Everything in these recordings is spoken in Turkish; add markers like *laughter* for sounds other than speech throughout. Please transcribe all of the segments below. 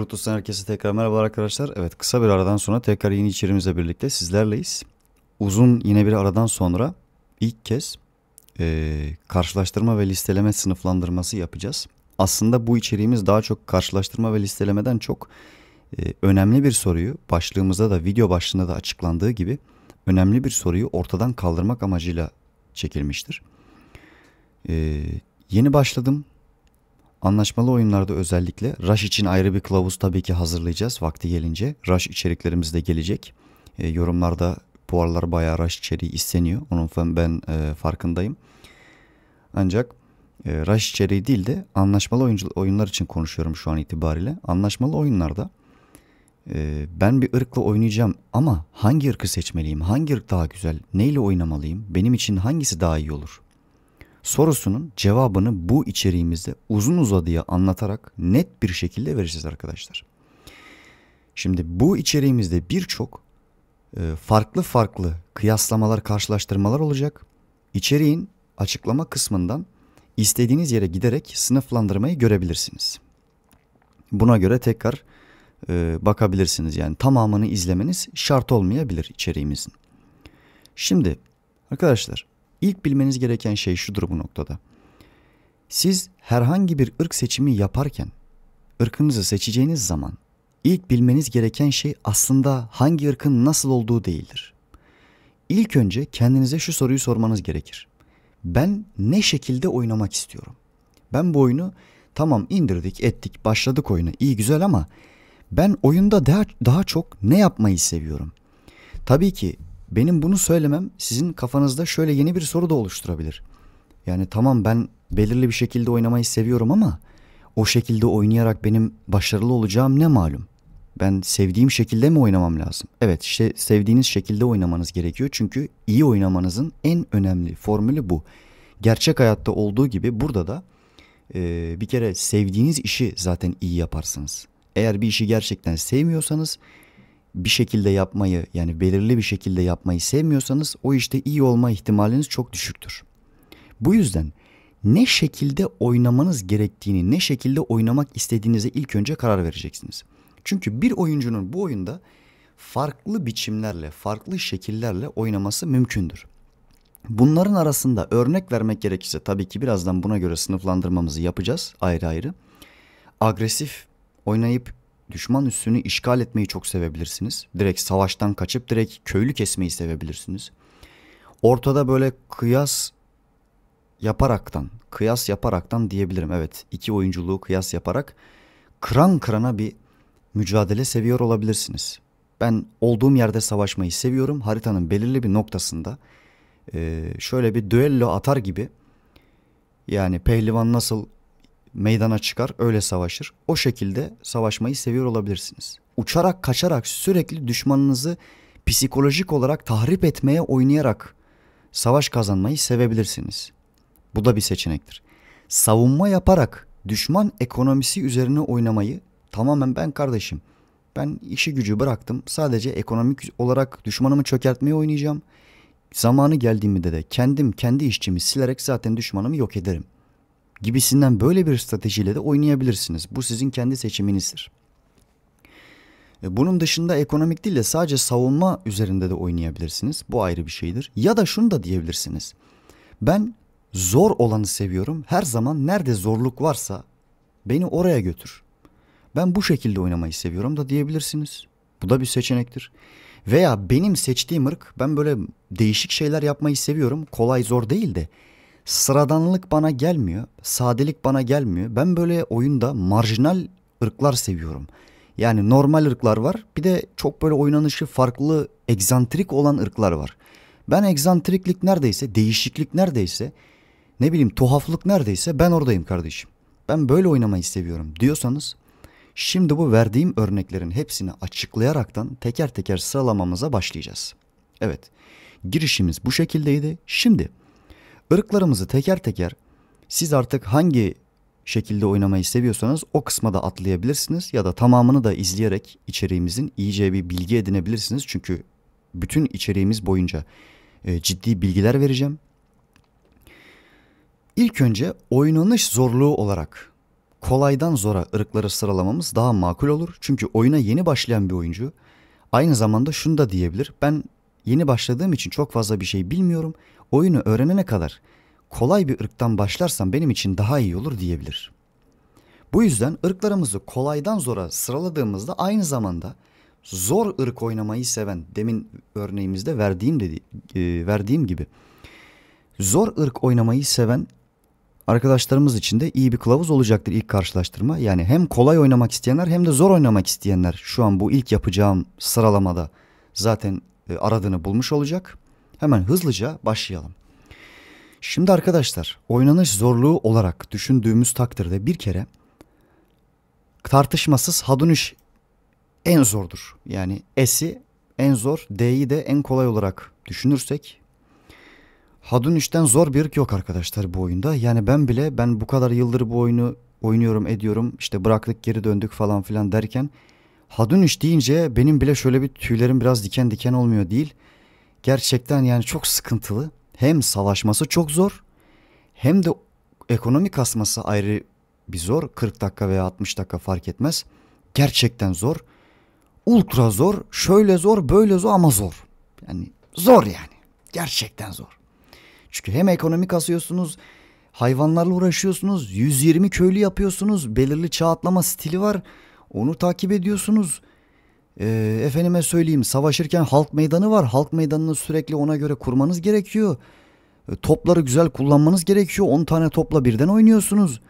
Brutus'tan herkese tekrar merhabalar arkadaşlar. Evet kısa bir aradan sonra tekrar yeni içerimizle birlikte sizlerleyiz. Uzun yine bir aradan sonra ilk kez e, karşılaştırma ve listeleme sınıflandırması yapacağız. Aslında bu içeriğimiz daha çok karşılaştırma ve listelemeden çok e, önemli bir soruyu başlığımızda da video başlığında da açıklandığı gibi önemli bir soruyu ortadan kaldırmak amacıyla çekilmiştir. E, yeni başladım Anlaşmalı oyunlarda özellikle Rush için ayrı bir kılavuz tabii ki hazırlayacağız vakti gelince. Rush içeriklerimiz de gelecek. E, yorumlarda bu aralar bayağı Rush içeriği isteniyor. Onun falan ben e, farkındayım. Ancak e, Rush içeriği değil de anlaşmalı oyuncu, oyunlar için konuşuyorum şu an itibariyle. Anlaşmalı oyunlarda e, ben bir ırkla oynayacağım ama hangi ırkı seçmeliyim? Hangi ırk daha güzel? Neyle oynamalıyım? Benim için hangisi daha iyi olur? sorusunun cevabını bu içeriğimizde uzun uzadıya anlatarak net bir şekilde vereceğiz arkadaşlar. Şimdi bu içeriğimizde birçok e, farklı farklı kıyaslamalar, karşılaştırmalar olacak. İçeriğin açıklama kısmından istediğiniz yere giderek sınıflandırmayı görebilirsiniz. Buna göre tekrar e, bakabilirsiniz. Yani tamamını izlemeniz şart olmayabilir içeriğimizin. Şimdi arkadaşlar İlk bilmeniz gereken şey şudur bu noktada. Siz herhangi bir ırk seçimi yaparken, ırkınızı seçeceğiniz zaman ilk bilmeniz gereken şey aslında hangi ırkın nasıl olduğu değildir. İlk önce kendinize şu soruyu sormanız gerekir. Ben ne şekilde oynamak istiyorum? Ben bu oyunu tamam indirdik, ettik, başladık oyunu iyi güzel ama ben oyunda daha, daha çok ne yapmayı seviyorum? Tabii ki benim bunu söylemem sizin kafanızda şöyle yeni bir soru da oluşturabilir. Yani tamam ben belirli bir şekilde oynamayı seviyorum ama o şekilde oynayarak benim başarılı olacağım ne malum? Ben sevdiğim şekilde mi oynamam lazım? Evet işte sevdiğiniz şekilde oynamanız gerekiyor. Çünkü iyi oynamanızın en önemli formülü bu. Gerçek hayatta olduğu gibi burada da e, bir kere sevdiğiniz işi zaten iyi yaparsınız. Eğer bir işi gerçekten sevmiyorsanız bir şekilde yapmayı yani belirli bir şekilde yapmayı sevmiyorsanız o işte iyi olma ihtimaliniz çok düşüktür. Bu yüzden ne şekilde oynamanız gerektiğini, ne şekilde oynamak istediğinize ilk önce karar vereceksiniz. Çünkü bir oyuncunun bu oyunda farklı biçimlerle, farklı şekillerle oynaması mümkündür. Bunların arasında örnek vermek gerekirse tabii ki birazdan buna göre sınıflandırmamızı yapacağız ayrı ayrı. Agresif oynayıp düşman üssünü işgal etmeyi çok sevebilirsiniz. Direkt savaştan kaçıp direkt köylü kesmeyi sevebilirsiniz. Ortada böyle kıyas yaparaktan, kıyas yaparaktan diyebilirim. Evet, iki oyunculuğu kıyas yaparak kran kırana bir mücadele seviyor olabilirsiniz. Ben olduğum yerde savaşmayı seviyorum. Haritanın belirli bir noktasında şöyle bir düello atar gibi yani pehlivan nasıl meydana çıkar, öyle savaşır. O şekilde savaşmayı seviyor olabilirsiniz. Uçarak, kaçarak sürekli düşmanınızı psikolojik olarak tahrip etmeye oynayarak savaş kazanmayı sevebilirsiniz. Bu da bir seçenektir. Savunma yaparak düşman ekonomisi üzerine oynamayı tamamen ben kardeşim. Ben işi gücü bıraktım. Sadece ekonomik olarak düşmanımı çökertmeye oynayacağım. Zamanı geldiğimde de kendim kendi işçimi silerek zaten düşmanımı yok ederim.'' gibisinden böyle bir stratejiyle de oynayabilirsiniz. Bu sizin kendi seçiminizdir. E, bunun dışında ekonomik değil de sadece savunma üzerinde de oynayabilirsiniz. Bu ayrı bir şeydir. Ya da şunu da diyebilirsiniz. Ben zor olanı seviyorum. Her zaman nerede zorluk varsa beni oraya götür. Ben bu şekilde oynamayı seviyorum da diyebilirsiniz. Bu da bir seçenektir. Veya benim seçtiğim ırk ben böyle değişik şeyler yapmayı seviyorum. Kolay zor değil de sıradanlık bana gelmiyor, sadelik bana gelmiyor. Ben böyle oyunda marjinal ırklar seviyorum. Yani normal ırklar var. Bir de çok böyle oynanışı farklı, egzantrik olan ırklar var. Ben egzantriklik neredeyse, değişiklik neredeyse, ne bileyim tuhaflık neredeyse ben oradayım kardeşim. Ben böyle oynamayı seviyorum diyorsanız şimdi bu verdiğim örneklerin hepsini açıklayaraktan teker teker sıralamamıza başlayacağız. Evet. Girişimiz bu şekildeydi. Şimdi Irklarımızı teker teker siz artık hangi şekilde oynamayı seviyorsanız o kısma da atlayabilirsiniz ya da tamamını da izleyerek içeriğimizin iyice bir bilgi edinebilirsiniz. Çünkü bütün içeriğimiz boyunca e, ciddi bilgiler vereceğim. İlk önce oynanış zorluğu olarak kolaydan zora ırkları sıralamamız daha makul olur. Çünkü oyuna yeni başlayan bir oyuncu aynı zamanda şunu da diyebilir. Ben yeni başladığım için çok fazla bir şey bilmiyorum oyunu öğrenene kadar kolay bir ırktan başlarsam benim için daha iyi olur diyebilir. Bu yüzden ırklarımızı kolaydan zora sıraladığımızda aynı zamanda zor ırk oynamayı seven demin örneğimizde verdiğim dedi e, verdiğim gibi zor ırk oynamayı seven arkadaşlarımız için de iyi bir kılavuz olacaktır ilk karşılaştırma. Yani hem kolay oynamak isteyenler hem de zor oynamak isteyenler şu an bu ilk yapacağım sıralamada zaten e, aradığını bulmuş olacak. Hemen hızlıca başlayalım. Şimdi arkadaşlar oynanış zorluğu olarak düşündüğümüz takdirde bir kere tartışmasız hadunüş en zordur. Yani S'i en zor, D'yi de en kolay olarak düşünürsek hadunüşten zor bir yok arkadaşlar bu oyunda. Yani ben bile ben bu kadar yıldır bu oyunu oynuyorum ediyorum işte bıraktık geri döndük falan filan derken hadunüş deyince benim bile şöyle bir tüylerim biraz diken diken olmuyor değil gerçekten yani çok sıkıntılı. Hem savaşması çok zor hem de ekonomik asması ayrı bir zor. 40 dakika veya 60 dakika fark etmez. Gerçekten zor. Ultra zor. Şöyle zor, böyle zor ama zor. Yani zor yani. Gerçekten zor. Çünkü hem ekonomik asıyorsunuz, hayvanlarla uğraşıyorsunuz, 120 köylü yapıyorsunuz, belirli çağ atlama stili var. Onu takip ediyorsunuz. E, efendime söyleyeyim savaşırken halk meydanı var. Halk meydanını sürekli ona göre kurmanız gerekiyor. E, topları güzel kullanmanız gerekiyor. 10 tane topla birden oynuyorsunuz.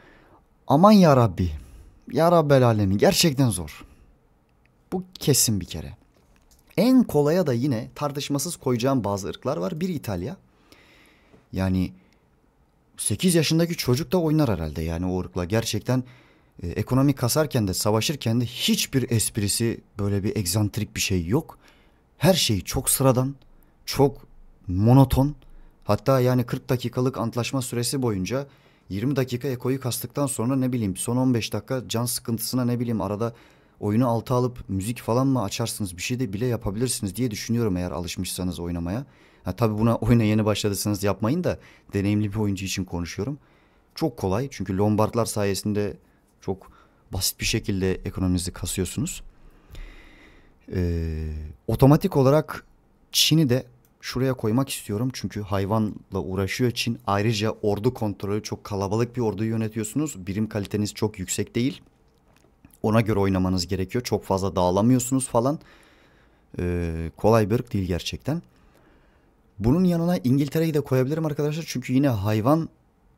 Aman ya Rabbi. Ya Rabbel alemin, gerçekten zor. Bu kesin bir kere. En kolaya da yine tartışmasız koyacağım bazı ırklar var. Bir İtalya. Yani 8 yaşındaki çocuk da oynar herhalde yani o ırkla. Gerçekten e, ekonomi kasarken de savaşırken de hiçbir esprisi böyle bir egzantrik bir şey yok. Her şey çok sıradan, çok monoton. Hatta yani 40 dakikalık antlaşma süresi boyunca 20 dakika ekoyu kastıktan sonra ne bileyim son 15 dakika can sıkıntısına ne bileyim arada oyunu alta alıp müzik falan mı açarsınız bir şey de bile yapabilirsiniz diye düşünüyorum eğer alışmışsanız oynamaya. Ha, tabii buna *laughs* oyuna yeni başladıysanız yapmayın da deneyimli bir oyuncu için konuşuyorum. Çok kolay çünkü lombardlar sayesinde çok basit bir şekilde ekonominizi kasıyorsunuz. Ee, otomatik olarak Çin'i de şuraya koymak istiyorum. Çünkü hayvanla uğraşıyor Çin. Ayrıca ordu kontrolü çok kalabalık bir orduyu yönetiyorsunuz. Birim kaliteniz çok yüksek değil. Ona göre oynamanız gerekiyor. Çok fazla dağılamıyorsunuz falan. Ee, kolay bir değil gerçekten. Bunun yanına İngiltere'yi de koyabilirim arkadaşlar. Çünkü yine hayvan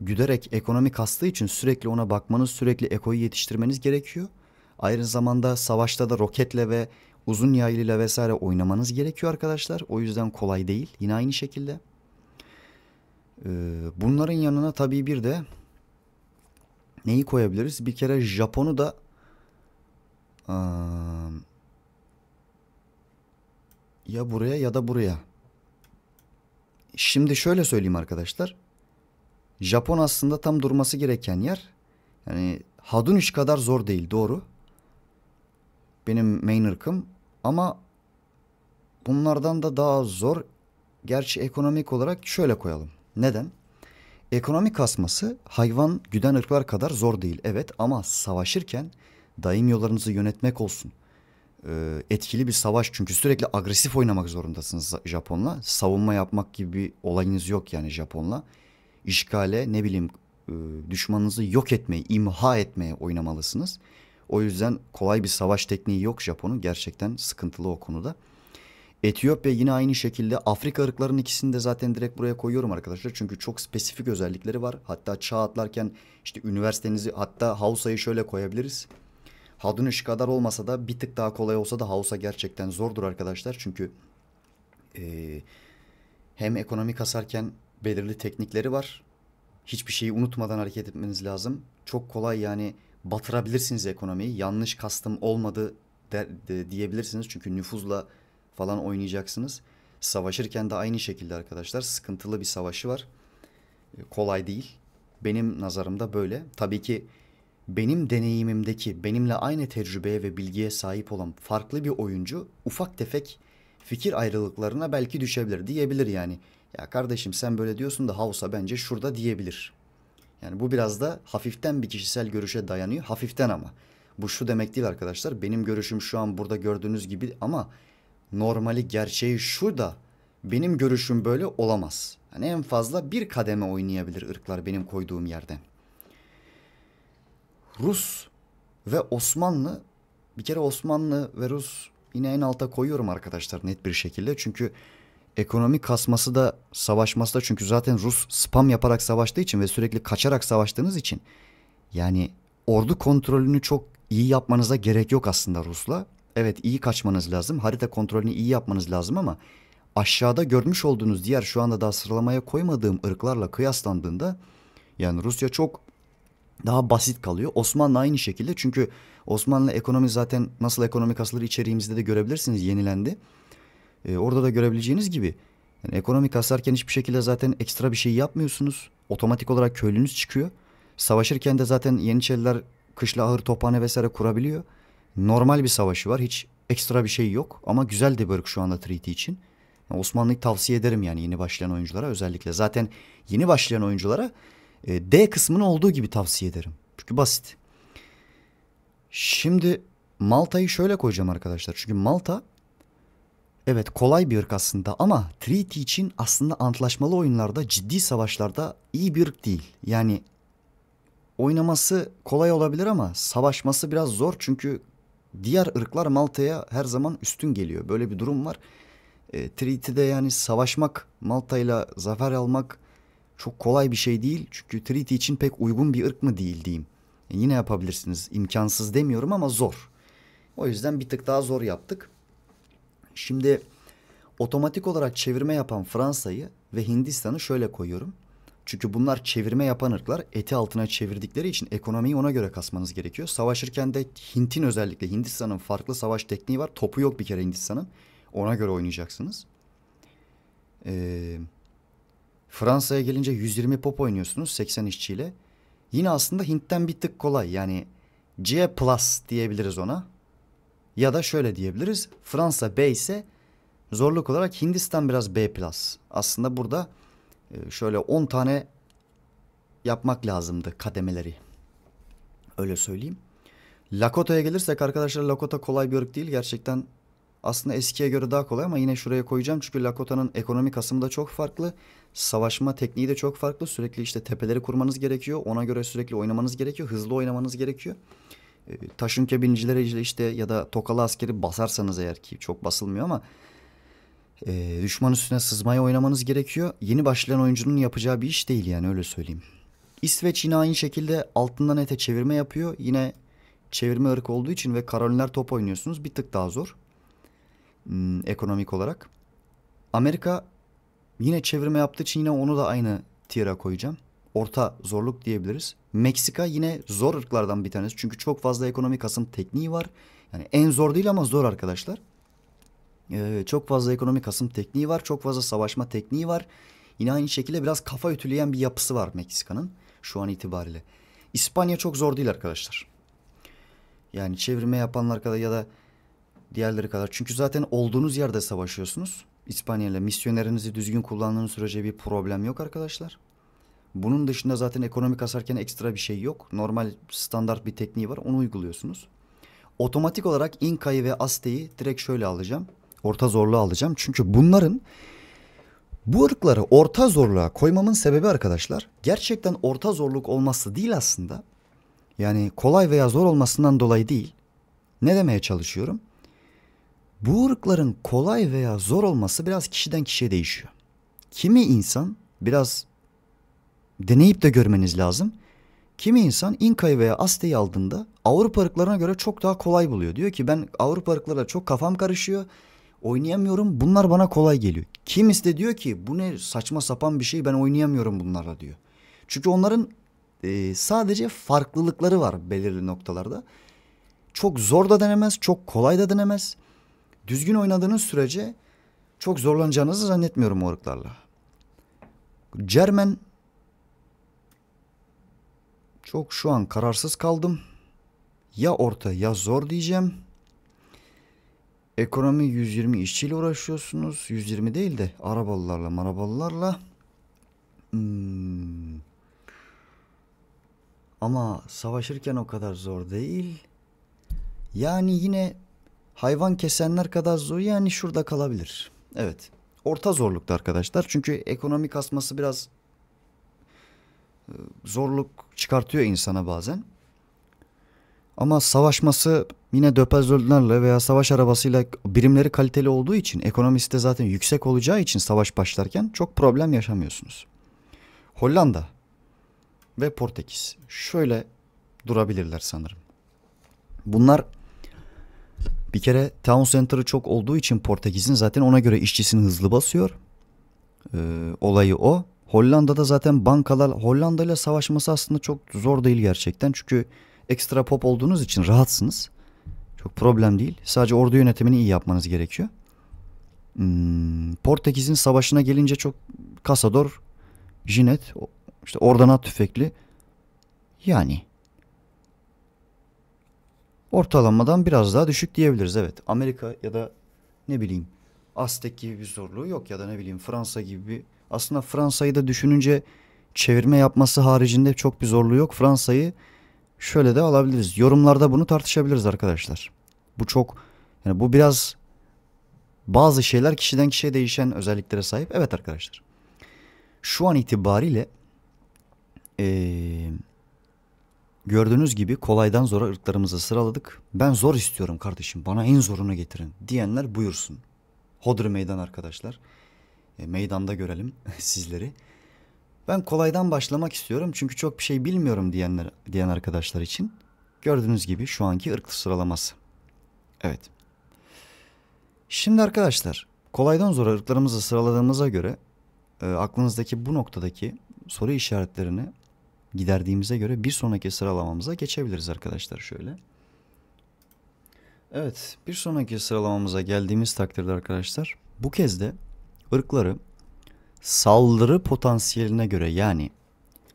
güderek ekonomi kastığı için sürekli ona bakmanız, sürekli ekoyu yetiştirmeniz gerekiyor. Aynı zamanda savaşta da roketle ve uzun yaylıyla vesaire oynamanız gerekiyor arkadaşlar. O yüzden kolay değil. Yine aynı şekilde. Ee, bunların yanına tabii bir de neyi koyabiliriz? Bir kere Japon'u da ya buraya ya da buraya. Şimdi şöyle söyleyeyim arkadaşlar. Japon aslında tam durması gereken yer. Yani Hadun iş kadar zor değil doğru. Benim main ırkım ama bunlardan da daha zor. Gerçi ekonomik olarak şöyle koyalım. Neden? Ekonomik kasması hayvan güden ırklar kadar zor değil. Evet ama savaşırken daimyolarınızı yönetmek olsun. Ee, etkili bir savaş çünkü sürekli agresif oynamak zorundasınız Japon'la. Savunma yapmak gibi bir olayınız yok yani Japon'la işgale ne bileyim e, düşmanınızı yok etmeye, imha etmeye oynamalısınız. O yüzden kolay bir savaş tekniği yok Japon'un. Gerçekten sıkıntılı o konuda. Etiyopya yine aynı şekilde Afrika ırklarının ikisini de zaten direkt buraya koyuyorum arkadaşlar. Çünkü çok spesifik özellikleri var. Hatta çağ atlarken işte üniversitenizi hatta Hausa'yı şöyle koyabiliriz. Hadunuş kadar olmasa da bir tık daha kolay olsa da Hausa gerçekten zordur arkadaşlar. Çünkü e, hem ekonomik hasarken belirli teknikleri var. Hiçbir şeyi unutmadan hareket etmeniz lazım. Çok kolay yani batırabilirsiniz ekonomiyi. Yanlış kastım olmadı de, de, diyebilirsiniz. Çünkü nüfuzla falan oynayacaksınız. Savaşırken de aynı şekilde arkadaşlar sıkıntılı bir savaşı var. E, kolay değil. Benim nazarımda böyle. Tabii ki benim deneyimimdeki, benimle aynı tecrübeye ve bilgiye sahip olan farklı bir oyuncu ufak tefek fikir ayrılıklarına belki düşebilir diyebilir yani. Ya kardeşim sen böyle diyorsun da Hausa bence şurada diyebilir. Yani bu biraz da hafiften bir kişisel görüşe dayanıyor. Hafiften ama. Bu şu demek değil arkadaşlar. Benim görüşüm şu an burada gördüğünüz gibi ama normali gerçeği şu da benim görüşüm böyle olamaz. Yani en fazla bir kademe oynayabilir ırklar benim koyduğum yerden. Rus ve Osmanlı bir kere Osmanlı ve Rus yine en alta koyuyorum arkadaşlar net bir şekilde. Çünkü ekonomi kasması da savaşması da çünkü zaten Rus spam yaparak savaştığı için ve sürekli kaçarak savaştığınız için yani ordu kontrolünü çok iyi yapmanıza gerek yok aslında Rus'la. Evet iyi kaçmanız lazım. Harita kontrolünü iyi yapmanız lazım ama aşağıda görmüş olduğunuz diğer şu anda daha sıralamaya koymadığım ırklarla kıyaslandığında yani Rusya çok daha basit kalıyor. Osmanlı aynı şekilde çünkü Osmanlı ekonomi zaten nasıl ekonomik asılır içeriğimizde de görebilirsiniz yenilendi. E, orada da görebileceğiniz gibi yani ekonomik kasarken hiçbir şekilde zaten ekstra bir şey yapmıyorsunuz. Otomatik olarak köylünüz çıkıyor. Savaşırken de zaten Yeniçeriler kışla ahır tophane vesaire kurabiliyor. Normal bir savaşı var. Hiç ekstra bir şey yok. Ama güzel de bölük şu anda Treaty için. Yani Osmanlı'yı tavsiye ederim yani yeni başlayan oyunculara özellikle. Zaten yeni başlayan oyunculara e, D kısmını olduğu gibi tavsiye ederim. Çünkü basit. Şimdi Malta'yı şöyle koyacağım arkadaşlar. Çünkü Malta Evet kolay bir ırk aslında ama Treaty için aslında antlaşmalı oyunlarda ciddi savaşlarda iyi bir ırk değil. Yani oynaması kolay olabilir ama savaşması biraz zor çünkü diğer ırklar Malta'ya her zaman üstün geliyor. Böyle bir durum var. E, Treaty'de yani savaşmak, Malta ile zafer almak çok kolay bir şey değil. Çünkü Treaty için pek uygun bir ırk mı değil diyeyim. E, yine yapabilirsiniz. İmkansız demiyorum ama zor. O yüzden bir tık daha zor yaptık. Şimdi otomatik olarak çevirme yapan Fransa'yı ve Hindistan'ı şöyle koyuyorum. Çünkü bunlar çevirme yapan ırklar eti altına çevirdikleri için ekonomiyi ona göre kasmanız gerekiyor. Savaşırken de Hint'in özellikle Hindistan'ın farklı savaş tekniği var. Topu yok bir kere Hindistan'ın. Ona göre oynayacaksınız. Ee, Fransa'ya gelince 120 pop oynuyorsunuz 80 işçiyle. Yine aslında Hint'ten bir tık kolay. Yani C plus diyebiliriz ona. Ya da şöyle diyebiliriz. Fransa B ise zorluk olarak Hindistan biraz B+. Aslında burada e, şöyle 10 tane yapmak lazımdı kademeleri. Öyle söyleyeyim. Lakota'ya gelirsek arkadaşlar Lakota kolay bir ırk değil. Gerçekten aslında eskiye göre daha kolay ama yine şuraya koyacağım. Çünkü Lakota'nın ekonomik asımı da çok farklı. Savaşma tekniği de çok farklı. Sürekli işte tepeleri kurmanız gerekiyor. Ona göre sürekli oynamanız gerekiyor. Hızlı oynamanız gerekiyor. E, taşınke binicilere işte ya da tokalı askeri basarsanız eğer ki çok basılmıyor ama e, düşman üstüne sızmaya oynamanız gerekiyor. Yeni başlayan oyuncunun yapacağı bir iş değil yani öyle söyleyeyim. İsveç yine aynı şekilde altından ete çevirme yapıyor. Yine çevirme ırk olduğu için ve Karoliner top oynuyorsunuz bir tık daha zor. Hmm, ekonomik olarak. Amerika yine çevirme yaptığı için yine onu da aynı tier'a koyacağım. Orta zorluk diyebiliriz. Meksika yine zor ırklardan bir tanesi. Çünkü çok fazla ekonomik hasım tekniği var. Yani en zor değil ama zor arkadaşlar. Ee, çok fazla ekonomik hasım tekniği var. Çok fazla savaşma tekniği var. Yine aynı şekilde biraz kafa ütüleyen bir yapısı var Meksika'nın şu an itibariyle. İspanya çok zor değil arkadaşlar. Yani çevirme yapanlar kadar ya da diğerleri kadar. Çünkü zaten olduğunuz yerde savaşıyorsunuz. İspanya ile misyonerinizi düzgün kullandığınız sürece bir problem yok arkadaşlar. Bunun dışında zaten ekonomik hasarken ekstra bir şey yok. Normal standart bir tekniği var onu uyguluyorsunuz. Otomatik olarak Inka'yı ve Aste'yi direkt şöyle alacağım. Orta zorluğa alacağım. Çünkü bunların bu ırkları orta zorluğa koymamın sebebi arkadaşlar gerçekten orta zorluk olması değil aslında. Yani kolay veya zor olmasından dolayı değil. Ne demeye çalışıyorum? Bu ırkların kolay veya zor olması biraz kişiden kişiye değişiyor. Kimi insan biraz deneyip de görmeniz lazım. Kimi insan İnka'yı veya Azte'yi aldığında Avrupa ırklarına göre çok daha kolay buluyor. Diyor ki ben Avrupa ırklarıyla çok kafam karışıyor. Oynayamıyorum. Bunlar bana kolay geliyor. Kimisi de diyor ki bu ne saçma sapan bir şey ben oynayamıyorum bunlarla diyor. Çünkü onların e, sadece farklılıkları var belirli noktalarda. Çok zor da denemez, çok kolay da denemez. Düzgün oynadığınız sürece çok zorlanacağınızı zannetmiyorum o ırklarla. Cermen çok şu an kararsız kaldım. Ya orta ya zor diyeceğim. Ekonomi 120 işçiyle uğraşıyorsunuz. 120 değil de arabalılarla marabalılarla. Hmm. Ama savaşırken o kadar zor değil. Yani yine hayvan kesenler kadar zor yani şurada kalabilir. Evet. Orta zorlukta arkadaşlar. Çünkü ekonomi kasması biraz zorluk çıkartıyor insana bazen. Ama savaşması yine döpezöldlerle veya savaş arabasıyla birimleri kaliteli olduğu için ekonomisi de zaten yüksek olacağı için savaş başlarken çok problem yaşamıyorsunuz. Hollanda ve Portekiz şöyle durabilirler sanırım. Bunlar bir kere town center'ı çok olduğu için Portekiz'in zaten ona göre işçisini hızlı basıyor. Ee, olayı o. Hollanda'da zaten bankalar Hollanda ile savaşması aslında çok zor değil gerçekten. Çünkü ekstra pop olduğunuz için rahatsınız. Çok problem değil. Sadece ordu yönetimini iyi yapmanız gerekiyor. Hmm, Portekiz'in savaşına gelince çok Kasador, Jinet, işte Ordanat tüfekli. Yani ortalamadan biraz daha düşük diyebiliriz evet. Amerika ya da ne bileyim Aztek gibi bir zorluğu yok ya da ne bileyim Fransa gibi bir aslında Fransa'yı da düşününce çevirme yapması haricinde çok bir zorluğu yok. Fransa'yı şöyle de alabiliriz. Yorumlarda bunu tartışabiliriz arkadaşlar. Bu çok yani bu biraz bazı şeyler kişiden kişiye değişen özelliklere sahip. Evet arkadaşlar. Şu an itibariyle ee, gördüğünüz gibi kolaydan zora ırklarımızı sıraladık. Ben zor istiyorum kardeşim bana en zorunu getirin diyenler buyursun. Hodri meydan arkadaşlar. E, meydanda görelim *laughs* sizleri. Ben kolaydan başlamak istiyorum çünkü çok bir şey bilmiyorum diyenler diyen arkadaşlar için gördüğünüz gibi şu anki ırklı sıralaması. Evet. Şimdi arkadaşlar kolaydan zora ırklarımızı sıraladığımıza göre e, aklınızdaki bu noktadaki soru işaretlerini giderdiğimize göre bir sonraki sıralamamıza geçebiliriz arkadaşlar şöyle. Evet bir sonraki sıralamamıza geldiğimiz takdirde arkadaşlar bu kez de ırkları saldırı potansiyeline göre yani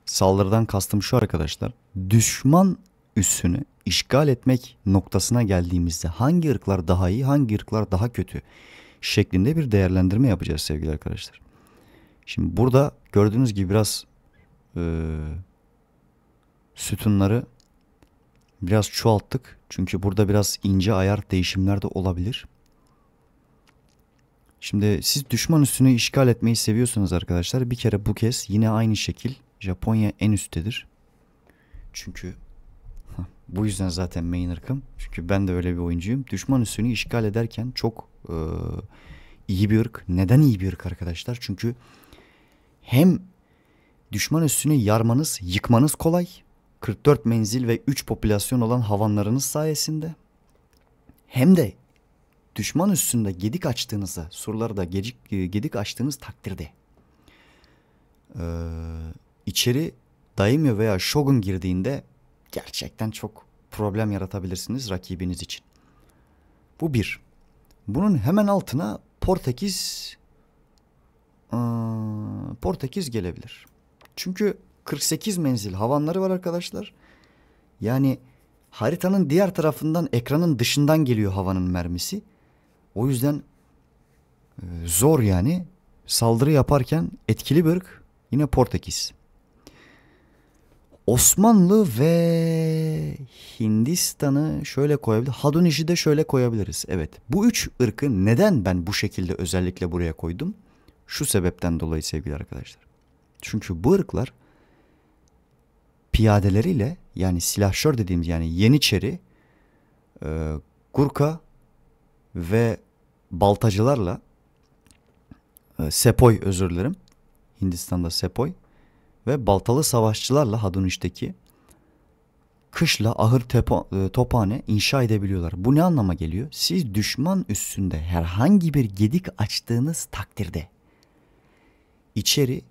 saldırıdan kastım şu arkadaşlar. Düşman üssünü işgal etmek noktasına geldiğimizde hangi ırklar daha iyi, hangi ırklar daha kötü şeklinde bir değerlendirme yapacağız sevgili arkadaşlar. Şimdi burada gördüğünüz gibi biraz e, sütunları biraz çoğalttık. Çünkü burada biraz ince ayar değişimler de olabilir. Şimdi siz düşman üstüne işgal etmeyi seviyorsunuz arkadaşlar bir kere bu kez yine aynı şekil Japonya en üsttedir. Çünkü bu yüzden zaten main ırkım. Çünkü ben de öyle bir oyuncuyum. Düşman üstünü işgal ederken çok e, iyi bir ırk. Neden iyi bir ırk arkadaşlar? Çünkü hem düşman üstünü yarmanız, yıkmanız kolay. 44 menzil ve 3 popülasyon olan havanlarınız sayesinde. Hem de düşman üstünde gedik açtığınızda, surları da gedik, e, gedik açtığınız takdirde e, içeri daimyo veya shogun girdiğinde gerçekten çok problem yaratabilirsiniz rakibiniz için. Bu bir. Bunun hemen altına Portekiz e, Portekiz gelebilir. Çünkü 48 menzil havanları var arkadaşlar. Yani haritanın diğer tarafından ekranın dışından geliyor havanın mermisi. O yüzden e, zor yani. Saldırı yaparken etkili bir ırk yine Portekiz. Osmanlı ve Hindistan'ı şöyle koyabilir. Hadoniş'i de şöyle koyabiliriz. Evet. Bu üç ırkı neden ben bu şekilde özellikle buraya koydum? Şu sebepten dolayı sevgili arkadaşlar. Çünkü bu ırklar piyadeleriyle yani silahşör dediğimiz yani Yeniçeri, e, Gurka ve baltacılarla e, sepoy özür dilerim. Hindistan'da sepoy ve baltalı savaşçılarla Haduniş'teki kışla ahır tepo, e, tophane inşa edebiliyorlar. Bu ne anlama geliyor? Siz düşman üstünde herhangi bir gedik açtığınız takdirde içeri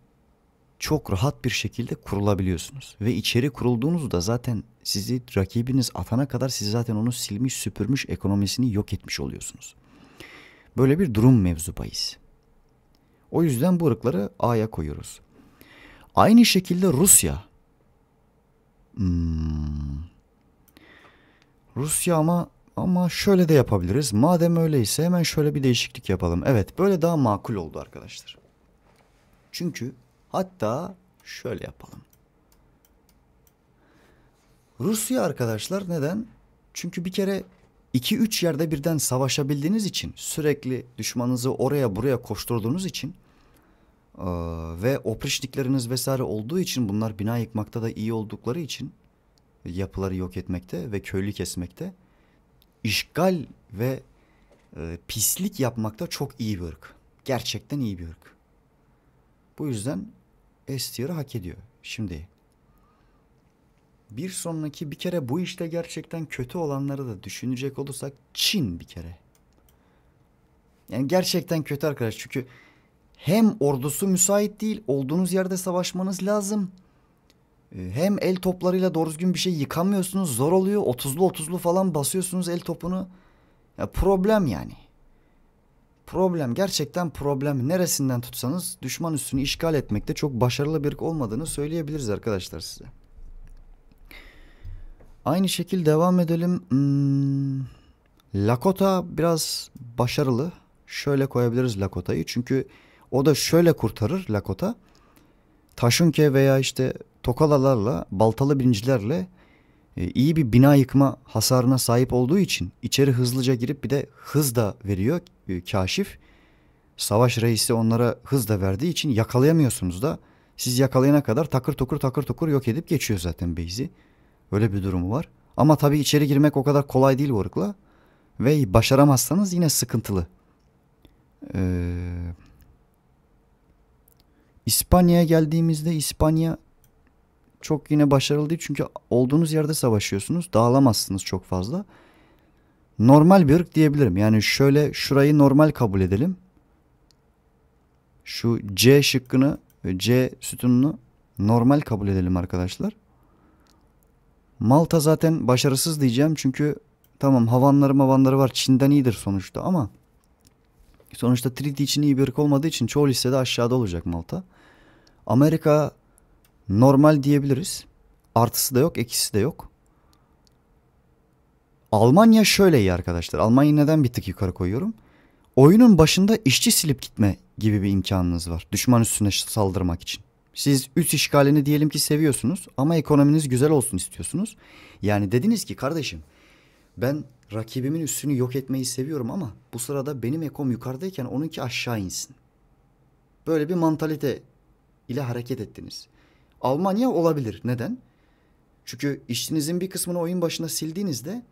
çok rahat bir şekilde kurulabiliyorsunuz. Ve içeri kurulduğunuzda zaten sizi rakibiniz atana kadar siz zaten onu silmiş süpürmüş ekonomisini yok etmiş oluyorsunuz. Böyle bir durum mevzu bahis. O yüzden bu ırkları A'ya koyuyoruz. Aynı şekilde Rusya. Hmm. Rusya ama ama şöyle de yapabiliriz. Madem öyleyse hemen şöyle bir değişiklik yapalım. Evet böyle daha makul oldu arkadaşlar. Çünkü hatta şöyle yapalım. Rusya arkadaşlar neden? Çünkü bir kere 2-3 yerde birden savaşabildiğiniz için sürekli düşmanınızı oraya buraya koşturduğunuz için ve oprişnikleriniz vesaire olduğu için bunlar bina yıkmakta da iyi oldukları için yapıları yok etmekte ve köylü kesmekte işgal ve pislik yapmakta çok iyi bir ırk. Gerçekten iyi bir ırk. Bu yüzden S hak ediyor. Şimdi bir sonraki bir kere bu işte gerçekten kötü olanları da düşünecek olursak Çin bir kere. Yani gerçekten kötü arkadaş çünkü hem ordusu müsait değil olduğunuz yerde savaşmanız lazım. Ee, hem el toplarıyla doğru düzgün bir şey yıkamıyorsunuz zor oluyor. Otuzlu otuzlu falan basıyorsunuz el topunu. Ya problem yani. Problem gerçekten problem. Neresinden tutsanız düşman üstünü işgal etmekte çok başarılı bir olmadığını söyleyebiliriz arkadaşlar size. Aynı şekil devam edelim. Hmm, Lakota biraz başarılı. Şöyle koyabiliriz Lakota'yı. Çünkü o da şöyle kurtarır Lakota. Taşunke veya işte tokalalarla, baltalı bincilerle e, iyi bir bina yıkma hasarına sahip olduğu için içeri hızlıca girip bir de hız da veriyor e, kaşif. Savaş reisi onlara hız da verdiği için yakalayamıyorsunuz da siz yakalayana kadar takır tokur takır tokur yok edip geçiyor zaten Beyzi. Öyle bir durumu var. Ama tabii içeri girmek o kadar kolay değil Warwick'la. Ve başaramazsanız yine sıkıntılı. Ee, İspanya'ya geldiğimizde İspanya çok yine başarılı değil. Çünkü olduğunuz yerde savaşıyorsunuz. Dağılamazsınız çok fazla. Normal bir ırk diyebilirim. Yani şöyle şurayı normal kabul edelim. Şu C şıkkını, C sütununu normal kabul edelim arkadaşlar. Malta zaten başarısız diyeceğim çünkü tamam havanları mavanları var Çin'den iyidir sonuçta ama sonuçta 3D için iyi bir olmadığı için çoğu listede aşağıda olacak Malta. Amerika normal diyebiliriz. Artısı da yok eksisi de yok. Almanya şöyle iyi arkadaşlar. Almanya neden bir tık yukarı koyuyorum? Oyunun başında işçi silip gitme gibi bir imkanınız var. Düşman üstüne saldırmak için. Siz üst işgalini diyelim ki seviyorsunuz ama ekonominiz güzel olsun istiyorsunuz. Yani dediniz ki kardeşim ben rakibimin üstünü yok etmeyi seviyorum ama bu sırada benim ekom yukarıdayken onunki aşağı insin. Böyle bir mantalite ile hareket ettiniz. Almanya olabilir. Neden? Çünkü işçinizin bir kısmını oyun başına sildiğinizde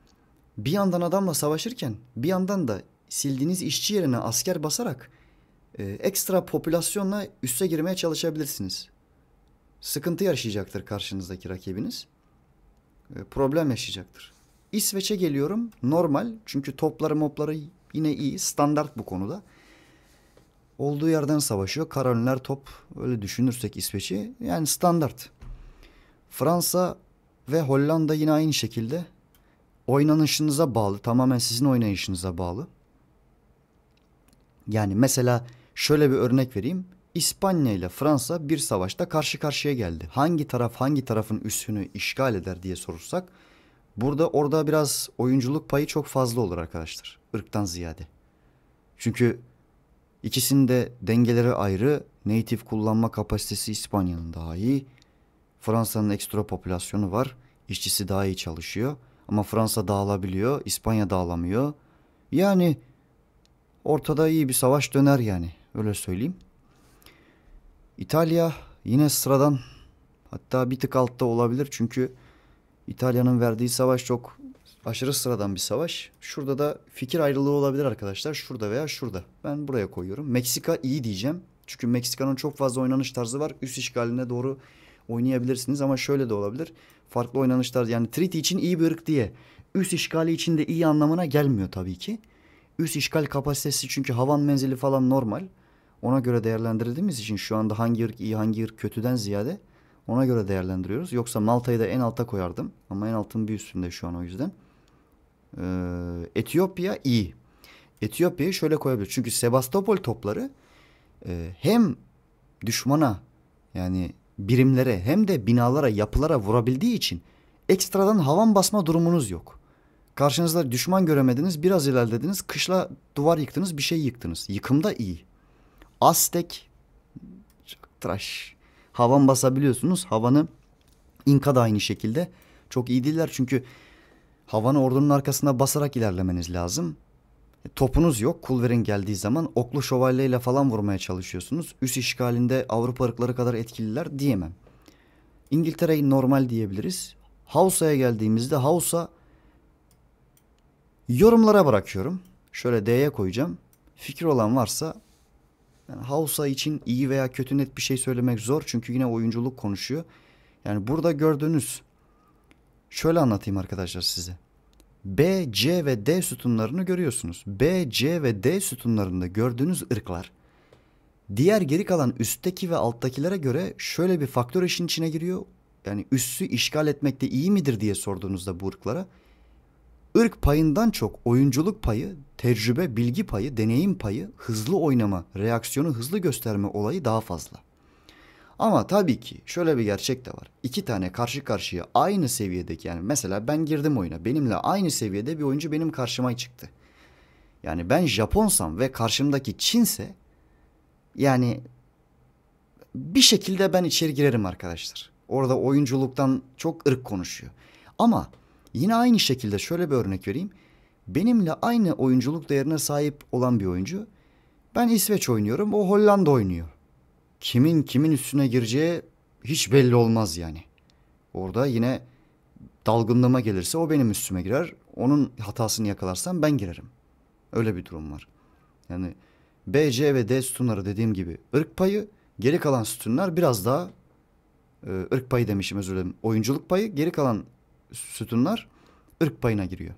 bir yandan adamla savaşırken bir yandan da sildiğiniz işçi yerine asker basarak e, ekstra popülasyonla üste girmeye çalışabilirsiniz sıkıntı yaşayacaktır karşınızdaki rakibiniz. Ee, problem yaşayacaktır. İsveç'e geliyorum. Normal. Çünkü topları mopları yine iyi. Standart bu konuda. Olduğu yerden savaşıyor. Karönler top. Öyle düşünürsek İsveç'i. Yani standart. Fransa ve Hollanda yine aynı şekilde. Oynanışınıza bağlı. Tamamen sizin oynayışınıza bağlı. Yani mesela şöyle bir örnek vereyim. İspanya ile Fransa bir savaşta karşı karşıya geldi. Hangi taraf hangi tarafın üssünü işgal eder diye sorursak burada orada biraz oyunculuk payı çok fazla olur arkadaşlar. Irktan ziyade. Çünkü ikisinde dengeleri ayrı. Native kullanma kapasitesi İspanya'nın daha iyi. Fransa'nın ekstra popülasyonu var. İşçisi daha iyi çalışıyor. Ama Fransa dağılabiliyor. İspanya dağılamıyor. Yani ortada iyi bir savaş döner yani. Öyle söyleyeyim. İtalya yine sıradan hatta bir tık altta olabilir çünkü İtalya'nın verdiği savaş çok aşırı sıradan bir savaş. Şurada da fikir ayrılığı olabilir arkadaşlar. Şurada veya şurada. Ben buraya koyuyorum. Meksika iyi diyeceğim. Çünkü Meksika'nın çok fazla oynanış tarzı var. Üst işgaline doğru oynayabilirsiniz ama şöyle de olabilir. Farklı oynanış tarzı yani treaty için iyi bir ırk diye. Üst işgali için de iyi anlamına gelmiyor tabii ki. Üst işgal kapasitesi çünkü havan menzili falan normal ona göre değerlendirdiğimiz için şu anda hangi ırk iyi hangi ırk kötüden ziyade ona göre değerlendiriyoruz. Yoksa Malta'yı da en alta koyardım ama en altın bir üstünde şu an o yüzden. Ee, Etiyopya iyi. Etiyopya'yı şöyle koyabilir. Çünkü Sebastopol topları e, hem düşmana yani birimlere hem de binalara yapılara vurabildiği için ekstradan havan basma durumunuz yok. Karşınızda düşman göremediniz biraz ilerlediniz kışla duvar yıktınız bir şey yıktınız. Yıkımda iyi. Aztek çok tıraş. Havan basabiliyorsunuz. Havanı İnka da aynı şekilde. Çok iyi değiller çünkü havanı ordunun arkasına basarak ilerlemeniz lazım. E, topunuz yok. Kulver'in geldiği zaman oklu şövalyeyle falan vurmaya çalışıyorsunuz. Üst işgalinde Avrupa ırkları kadar etkililer diyemem. İngiltere'yi normal diyebiliriz. Hausa'ya geldiğimizde Hausa yorumlara bırakıyorum. Şöyle D'ye koyacağım. Fikir olan varsa yani Hausa için iyi veya kötü net bir şey söylemek zor çünkü yine oyunculuk konuşuyor. Yani burada gördüğünüz şöyle anlatayım arkadaşlar size. B, C ve D sütunlarını görüyorsunuz. B, C ve D sütunlarında gördüğünüz ırklar diğer geri kalan üstteki ve alttakilere göre şöyle bir faktör işin içine giriyor. Yani üssü işgal etmekte iyi midir diye sorduğunuzda bu ırklara Irk payından çok oyunculuk payı, tecrübe, bilgi payı, deneyim payı, hızlı oynama, reaksiyonu hızlı gösterme olayı daha fazla. Ama tabii ki şöyle bir gerçek de var. İki tane karşı karşıya aynı seviyedeki yani mesela ben girdim oyuna. Benimle aynı seviyede bir oyuncu benim karşıma çıktı. Yani ben Japonsam ve karşımdaki Çinse yani bir şekilde ben içeri girerim arkadaşlar. Orada oyunculuktan çok ırk konuşuyor. Ama Yine aynı şekilde şöyle bir örnek vereyim. Benimle aynı oyunculuk değerine sahip olan bir oyuncu. Ben İsveç oynuyorum, o Hollanda oynuyor. Kimin kimin üstüne gireceği hiç belli olmaz yani. Orada yine dalgınlığıma gelirse o benim üstüme girer. Onun hatasını yakalarsam ben girerim. Öyle bir durum var. Yani B, C ve D sütunları dediğim gibi ırk payı, geri kalan sütunlar biraz daha e, ırk payı demişim özür dilerim. Oyunculuk payı, geri kalan sütunlar ırk payına giriyor.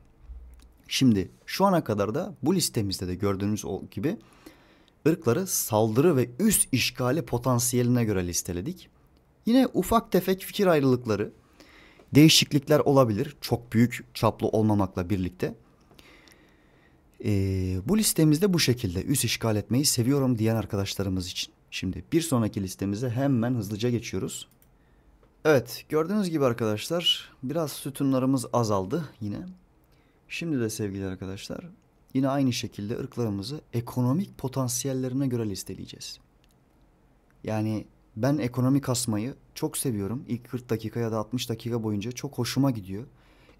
Şimdi şu ana kadar da bu listemizde de gördüğünüz gibi ırkları saldırı ve üst işgali potansiyeline göre listeledik. Yine ufak tefek fikir ayrılıkları, değişiklikler olabilir çok büyük çaplı olmamakla birlikte. Ee, bu listemizde bu şekilde üst işgal etmeyi seviyorum diyen arkadaşlarımız için. Şimdi bir sonraki listemize hemen hızlıca geçiyoruz. Evet gördüğünüz gibi arkadaşlar biraz sütunlarımız azaldı yine. Şimdi de sevgili arkadaşlar yine aynı şekilde ırklarımızı ekonomik potansiyellerine göre listeleyeceğiz. Yani ben ekonomik asmayı çok seviyorum. İlk 40 dakika ya da 60 dakika boyunca çok hoşuma gidiyor.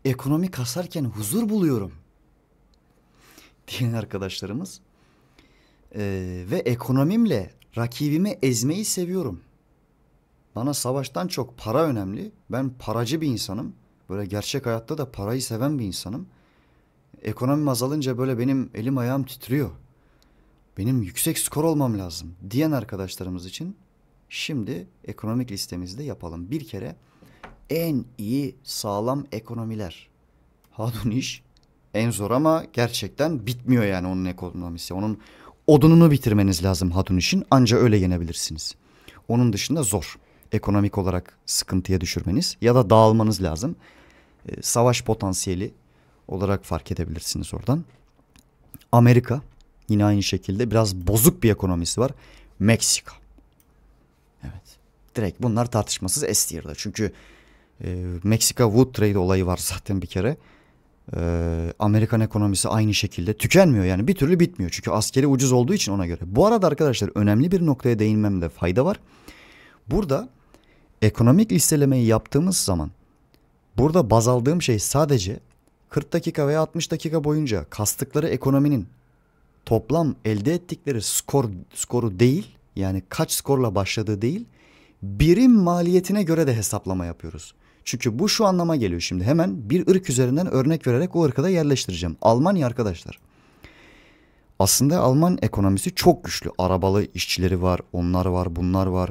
Ekonomi kasarken huzur buluyorum *laughs* diyen arkadaşlarımız. Ee, ve ekonomimle rakibimi ezmeyi seviyorum. Bana savaştan çok para önemli. Ben paracı bir insanım. Böyle gerçek hayatta da parayı seven bir insanım. Ekonomim azalınca böyle benim elim ayağım titriyor. Benim yüksek skor olmam lazım diyen arkadaşlarımız için şimdi ekonomik listemizi de yapalım. Bir kere en iyi sağlam ekonomiler. Hadun iş en zor ama gerçekten bitmiyor yani onun ekonomisi. Onun odununu bitirmeniz lazım Hadun işin anca öyle yenebilirsiniz. Onun dışında zor ekonomik olarak sıkıntıya düşürmeniz ya da dağılmanız lazım. Ee, savaş potansiyeli olarak fark edebilirsiniz oradan. Amerika yine aynı şekilde biraz bozuk bir ekonomisi var. Meksika. Evet. Direkt bunlar tartışmasız S tier'da. Çünkü e, Meksika Wood Trade olayı var zaten bir kere. E, Amerikan ekonomisi aynı şekilde tükenmiyor yani bir türlü bitmiyor. Çünkü askeri ucuz olduğu için ona göre. Bu arada arkadaşlar önemli bir noktaya değinmemde fayda var. Burada ekonomik listelemeyi yaptığımız zaman burada baz aldığım şey sadece 40 dakika veya 60 dakika boyunca kastıkları ekonominin toplam elde ettikleri skor skoru değil yani kaç skorla başladığı değil birim maliyetine göre de hesaplama yapıyoruz. Çünkü bu şu anlama geliyor şimdi hemen bir ırk üzerinden örnek vererek o ırkı yerleştireceğim. Almanya arkadaşlar. Aslında Alman ekonomisi çok güçlü. Arabalı işçileri var, onlar var, bunlar var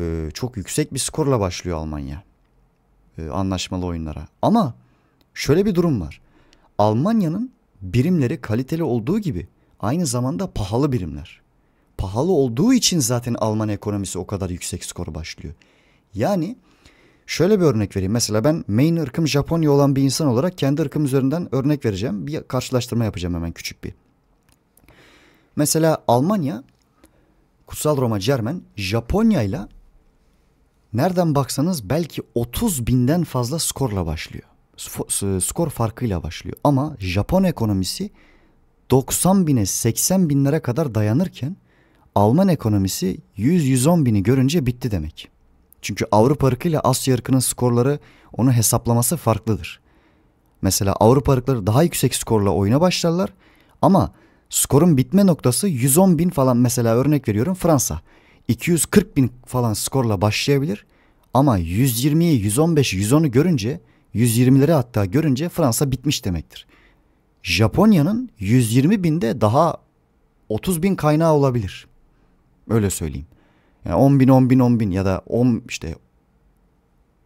e, çok yüksek bir skorla başlıyor Almanya e, anlaşmalı oyunlara. Ama şöyle bir durum var. Almanya'nın birimleri kaliteli olduğu gibi aynı zamanda pahalı birimler. Pahalı olduğu için zaten Alman ekonomisi o kadar yüksek skor başlıyor. Yani şöyle bir örnek vereyim. Mesela ben main ırkım Japonya olan bir insan olarak kendi ırkım üzerinden örnek vereceğim. Bir karşılaştırma yapacağım hemen küçük bir. Mesela Almanya Kutsal Roma Cermen Japonya ile nereden baksanız belki 30 binden fazla skorla başlıyor. Skor farkıyla başlıyor. Ama Japon ekonomisi 90 bine 80 binlere kadar dayanırken Alman ekonomisi 100-110 bini görünce bitti demek. Çünkü Avrupa ırkı ile Asya ırkının skorları onu hesaplaması farklıdır. Mesela Avrupa ırkları daha yüksek skorla oyuna başlarlar ama skorun bitme noktası 110 bin falan mesela örnek veriyorum Fransa. 240 bin falan skorla başlayabilir. Ama 120'yi, 115'i, 110'u görünce 120'leri hatta görünce Fransa bitmiş demektir. Japonya'nın 120 binde daha 30 bin kaynağı olabilir. Öyle söyleyeyim. Yani 10 bin 10 bin 10 bin ya da 10 işte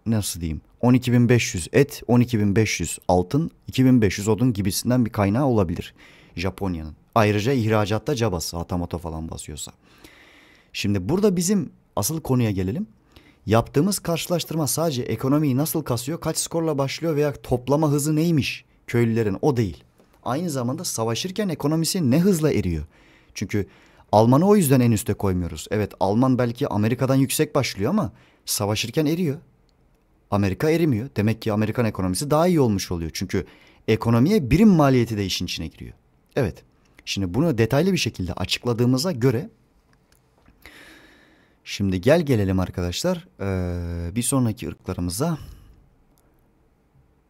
nasıl diyeyim 12.500 et 12.500 altın 2.500 odun gibisinden bir kaynağı olabilir Japonya'nın. Ayrıca ihracatta cabası Hatamoto falan basıyorsa. Şimdi burada bizim asıl konuya gelelim. Yaptığımız karşılaştırma sadece ekonomiyi nasıl kasıyor, kaç skorla başlıyor veya toplama hızı neymiş köylülerin o değil. Aynı zamanda savaşırken ekonomisi ne hızla eriyor. Çünkü Alman'ı o yüzden en üste koymuyoruz. Evet Alman belki Amerika'dan yüksek başlıyor ama savaşırken eriyor. Amerika erimiyor. Demek ki Amerikan ekonomisi daha iyi olmuş oluyor. Çünkü ekonomiye birim maliyeti de işin içine giriyor. Evet. Şimdi bunu detaylı bir şekilde açıkladığımıza göre Şimdi gel gelelim arkadaşlar ee, bir sonraki ırklarımıza.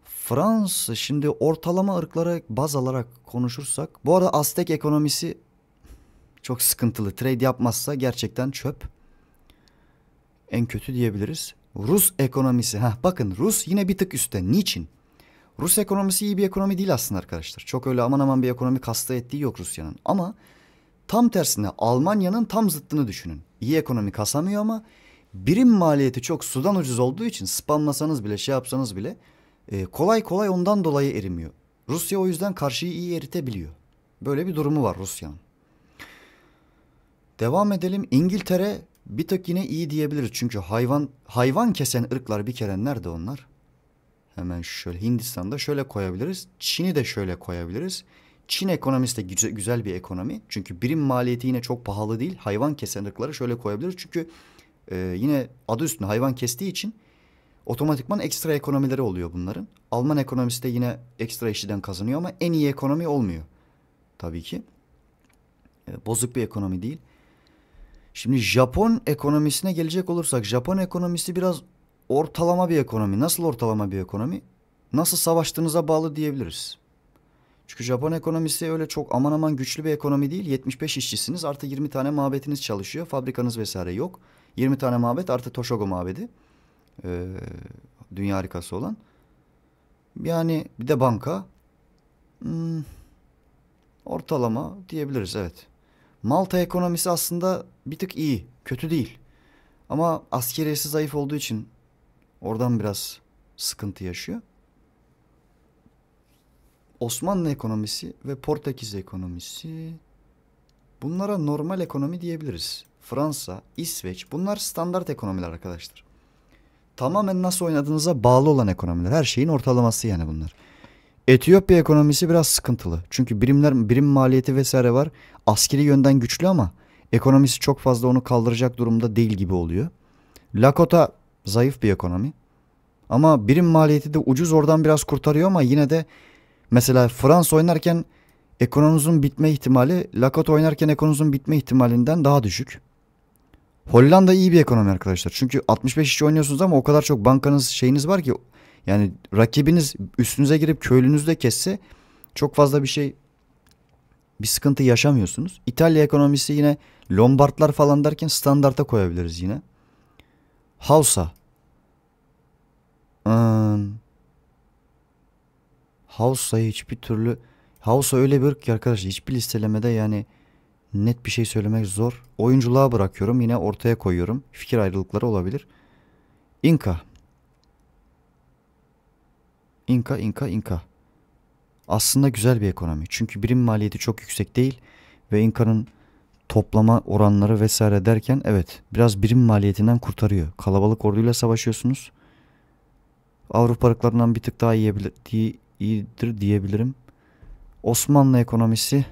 Fransa şimdi ortalama ırklara baz alarak konuşursak. Bu arada Aztek ekonomisi çok sıkıntılı. Trade yapmazsa gerçekten çöp. En kötü diyebiliriz. Rus ekonomisi. Heh, bakın Rus yine bir tık üstte. Niçin? Rus ekonomisi iyi bir ekonomi değil aslında arkadaşlar. Çok öyle aman aman bir ekonomi kasta ettiği yok Rusya'nın. Ama tam tersine Almanya'nın tam zıttını düşünün iyi ekonomi kasamıyor ama birim maliyeti çok sudan ucuz olduğu için spamlasanız bile şey yapsanız bile e, kolay kolay ondan dolayı erimiyor. Rusya o yüzden karşıyı iyi eritebiliyor. Böyle bir durumu var Rusya'nın. Devam edelim. İngiltere bir tık yine iyi diyebiliriz. Çünkü hayvan hayvan kesen ırklar bir kere nerede onlar? Hemen şöyle Hindistan'da şöyle koyabiliriz. Çin'i de şöyle koyabiliriz. Çin ekonomisi de güzel, güzel bir ekonomi. Çünkü birim maliyeti yine çok pahalı değil. Hayvan kesen şöyle koyabiliriz. Çünkü e, yine adı üstünde hayvan kestiği için otomatikman ekstra ekonomileri oluyor bunların. Alman ekonomisi de yine ekstra işçiden kazanıyor ama en iyi ekonomi olmuyor. Tabii ki. E, bozuk bir ekonomi değil. Şimdi Japon ekonomisine gelecek olursak Japon ekonomisi biraz ortalama bir ekonomi. Nasıl ortalama bir ekonomi? Nasıl savaştığınıza bağlı diyebiliriz. Çünkü Japon ekonomisi öyle çok aman aman güçlü bir ekonomi değil. 75 işçisiniz artı 20 tane mabetiniz çalışıyor. Fabrikanız vesaire yok. 20 tane mabet artı Toshogo mabedi. Ee, dünya harikası olan. Yani bir de banka. Hmm, ortalama diyebiliriz evet. Malta ekonomisi aslında bir tık iyi. Kötü değil. Ama askeriyesi zayıf olduğu için oradan biraz sıkıntı yaşıyor. Osmanlı ekonomisi ve Portekiz ekonomisi bunlara normal ekonomi diyebiliriz. Fransa, İsveç bunlar standart ekonomiler arkadaşlar. Tamamen nasıl oynadığınıza bağlı olan ekonomiler. Her şeyin ortalaması yani bunlar. Etiyopya ekonomisi biraz sıkıntılı. Çünkü birimler birim maliyeti vesaire var. Askeri yönden güçlü ama ekonomisi çok fazla onu kaldıracak durumda değil gibi oluyor. Lakota zayıf bir ekonomi. Ama birim maliyeti de ucuz oradan biraz kurtarıyor ama yine de Mesela Fransa oynarken ekononuzun bitme ihtimali Lakat oynarken ekononuzun bitme ihtimalinden daha düşük. Hollanda iyi bir ekonomi arkadaşlar. Çünkü 65 işçi oynuyorsunuz ama o kadar çok bankanız şeyiniz var ki yani rakibiniz üstünüze girip köylünüzü de kesse çok fazla bir şey bir sıkıntı yaşamıyorsunuz. İtalya ekonomisi yine Lombardlar falan derken standarta koyabiliriz yine. Hausa. Hmm. House'ı hiçbir türlü House öyle bir ki arkadaşlar hiçbir listelemede yani net bir şey söylemek zor. Oyunculuğa bırakıyorum yine ortaya koyuyorum. Fikir ayrılıkları olabilir. Inka. Inka, Inka, Inka. Aslında güzel bir ekonomi. Çünkü birim maliyeti çok yüksek değil ve Inka'nın toplama oranları vesaire derken evet biraz birim maliyetinden kurtarıyor. Kalabalık orduyla savaşıyorsunuz. Avrupa bir tık daha iyi, iyidir diyebilirim. Osmanlı ekonomisi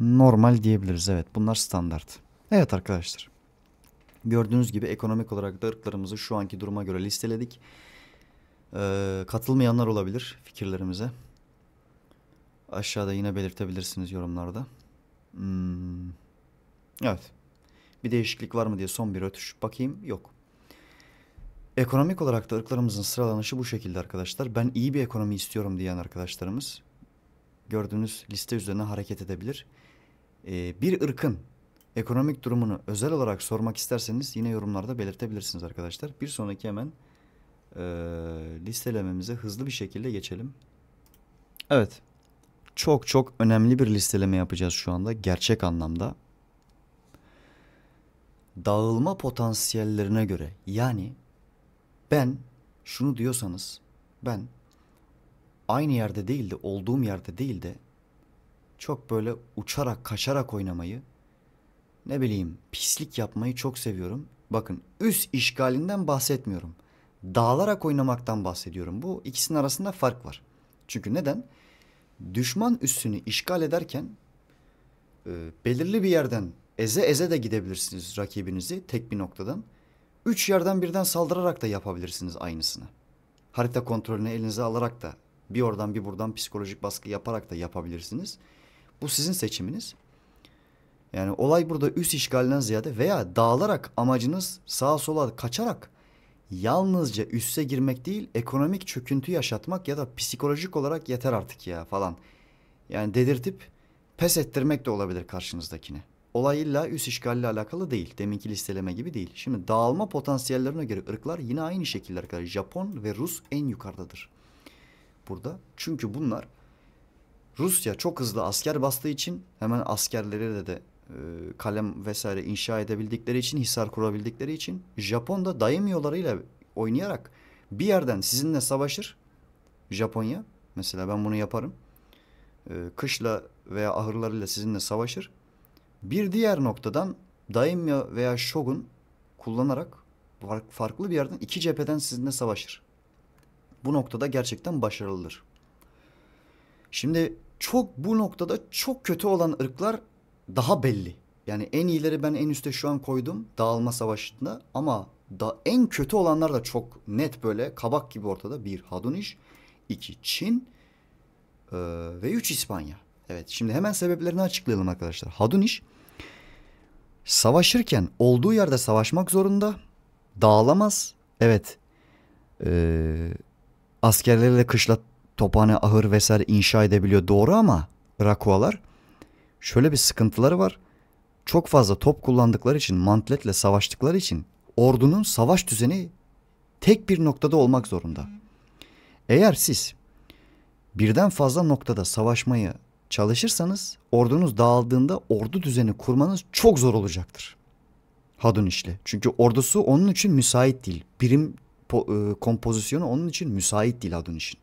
normal diyebiliriz. Evet bunlar standart. Evet arkadaşlar. Gördüğünüz gibi ekonomik olarak da ırklarımızı şu anki duruma göre listeledik. Ee, katılmayanlar olabilir fikirlerimize. Aşağıda yine belirtebilirsiniz yorumlarda. Hmm. Evet. Bir değişiklik var mı diye son bir ötüş bakayım. Yok. Ekonomik olarak da ırklarımızın sıralanışı bu şekilde arkadaşlar. Ben iyi bir ekonomi istiyorum diyen arkadaşlarımız gördüğünüz liste üzerine hareket edebilir. Ee, bir ırkın ekonomik durumunu özel olarak sormak isterseniz yine yorumlarda belirtebilirsiniz arkadaşlar. Bir sonraki hemen e, listelememize hızlı bir şekilde geçelim. Evet çok çok önemli bir listeleme yapacağız şu anda gerçek anlamda. Dağılma potansiyellerine göre yani ben şunu diyorsanız ben aynı yerde değil de olduğum yerde değil de çok böyle uçarak kaçarak oynamayı ne bileyim pislik yapmayı çok seviyorum. Bakın üst işgalinden bahsetmiyorum. Dağılarak oynamaktan bahsediyorum. Bu ikisinin arasında fark var. Çünkü neden? Düşman üssünü işgal ederken e, belirli bir yerden eze eze de gidebilirsiniz rakibinizi tek bir noktadan. Üç yerden birden saldırarak da yapabilirsiniz aynısını. Harita kontrolünü elinize alarak da bir oradan bir buradan psikolojik baskı yaparak da yapabilirsiniz. Bu sizin seçiminiz. Yani olay burada üst işgalden ziyade veya dağılarak amacınız sağa sola kaçarak yalnızca üsse girmek değil ekonomik çöküntü yaşatmak ya da psikolojik olarak yeter artık ya falan. Yani dedirtip pes ettirmek de olabilir karşınızdakini olay illa üs işgaliyle alakalı değil. Deminki listeleme gibi değil. Şimdi dağılma potansiyellerine göre ırklar yine aynı şekilde arkadaşlar. Japon ve Rus en yukarıdadır. Burada. Çünkü bunlar Rusya çok hızlı asker bastığı için hemen askerleri de, de e, kalem vesaire inşa edebildikleri için, hisar kurabildikleri için Japon da daimyolarıyla oynayarak bir yerden sizinle savaşır. Japonya mesela ben bunu yaparım. E, kışla veya ahırlarıyla sizinle savaşır. Bir diğer noktadan daimya veya shogun kullanarak farklı bir yerden iki cepheden sizinle savaşır. Bu noktada gerçekten başarılıdır. Şimdi çok bu noktada çok kötü olan ırklar daha belli. Yani en iyileri ben en üste şu an koydum dağılma savaşında ama da en kötü olanlar da çok net böyle kabak gibi ortada. Bir Hadunish, iki Çin e, ve üç İspanya. Evet şimdi hemen sebeplerini açıklayalım arkadaşlar. Hadunish Savaşırken olduğu yerde savaşmak zorunda. Dağılamaz. Evet. Ee, askerleriyle kışla tophane, ahır vesaire inşa edebiliyor doğru ama Rakualar şöyle bir sıkıntıları var. Çok fazla top kullandıkları için, mantletle savaştıkları için ordunun savaş düzeni tek bir noktada olmak zorunda. Eğer siz birden fazla noktada savaşmayı çalışırsanız ordunuz dağıldığında ordu düzeni kurmanız çok zor olacaktır. Hadun işle. Çünkü ordusu onun için müsait değil. Birim e, kompozisyonu onun için müsait değil Hadun için.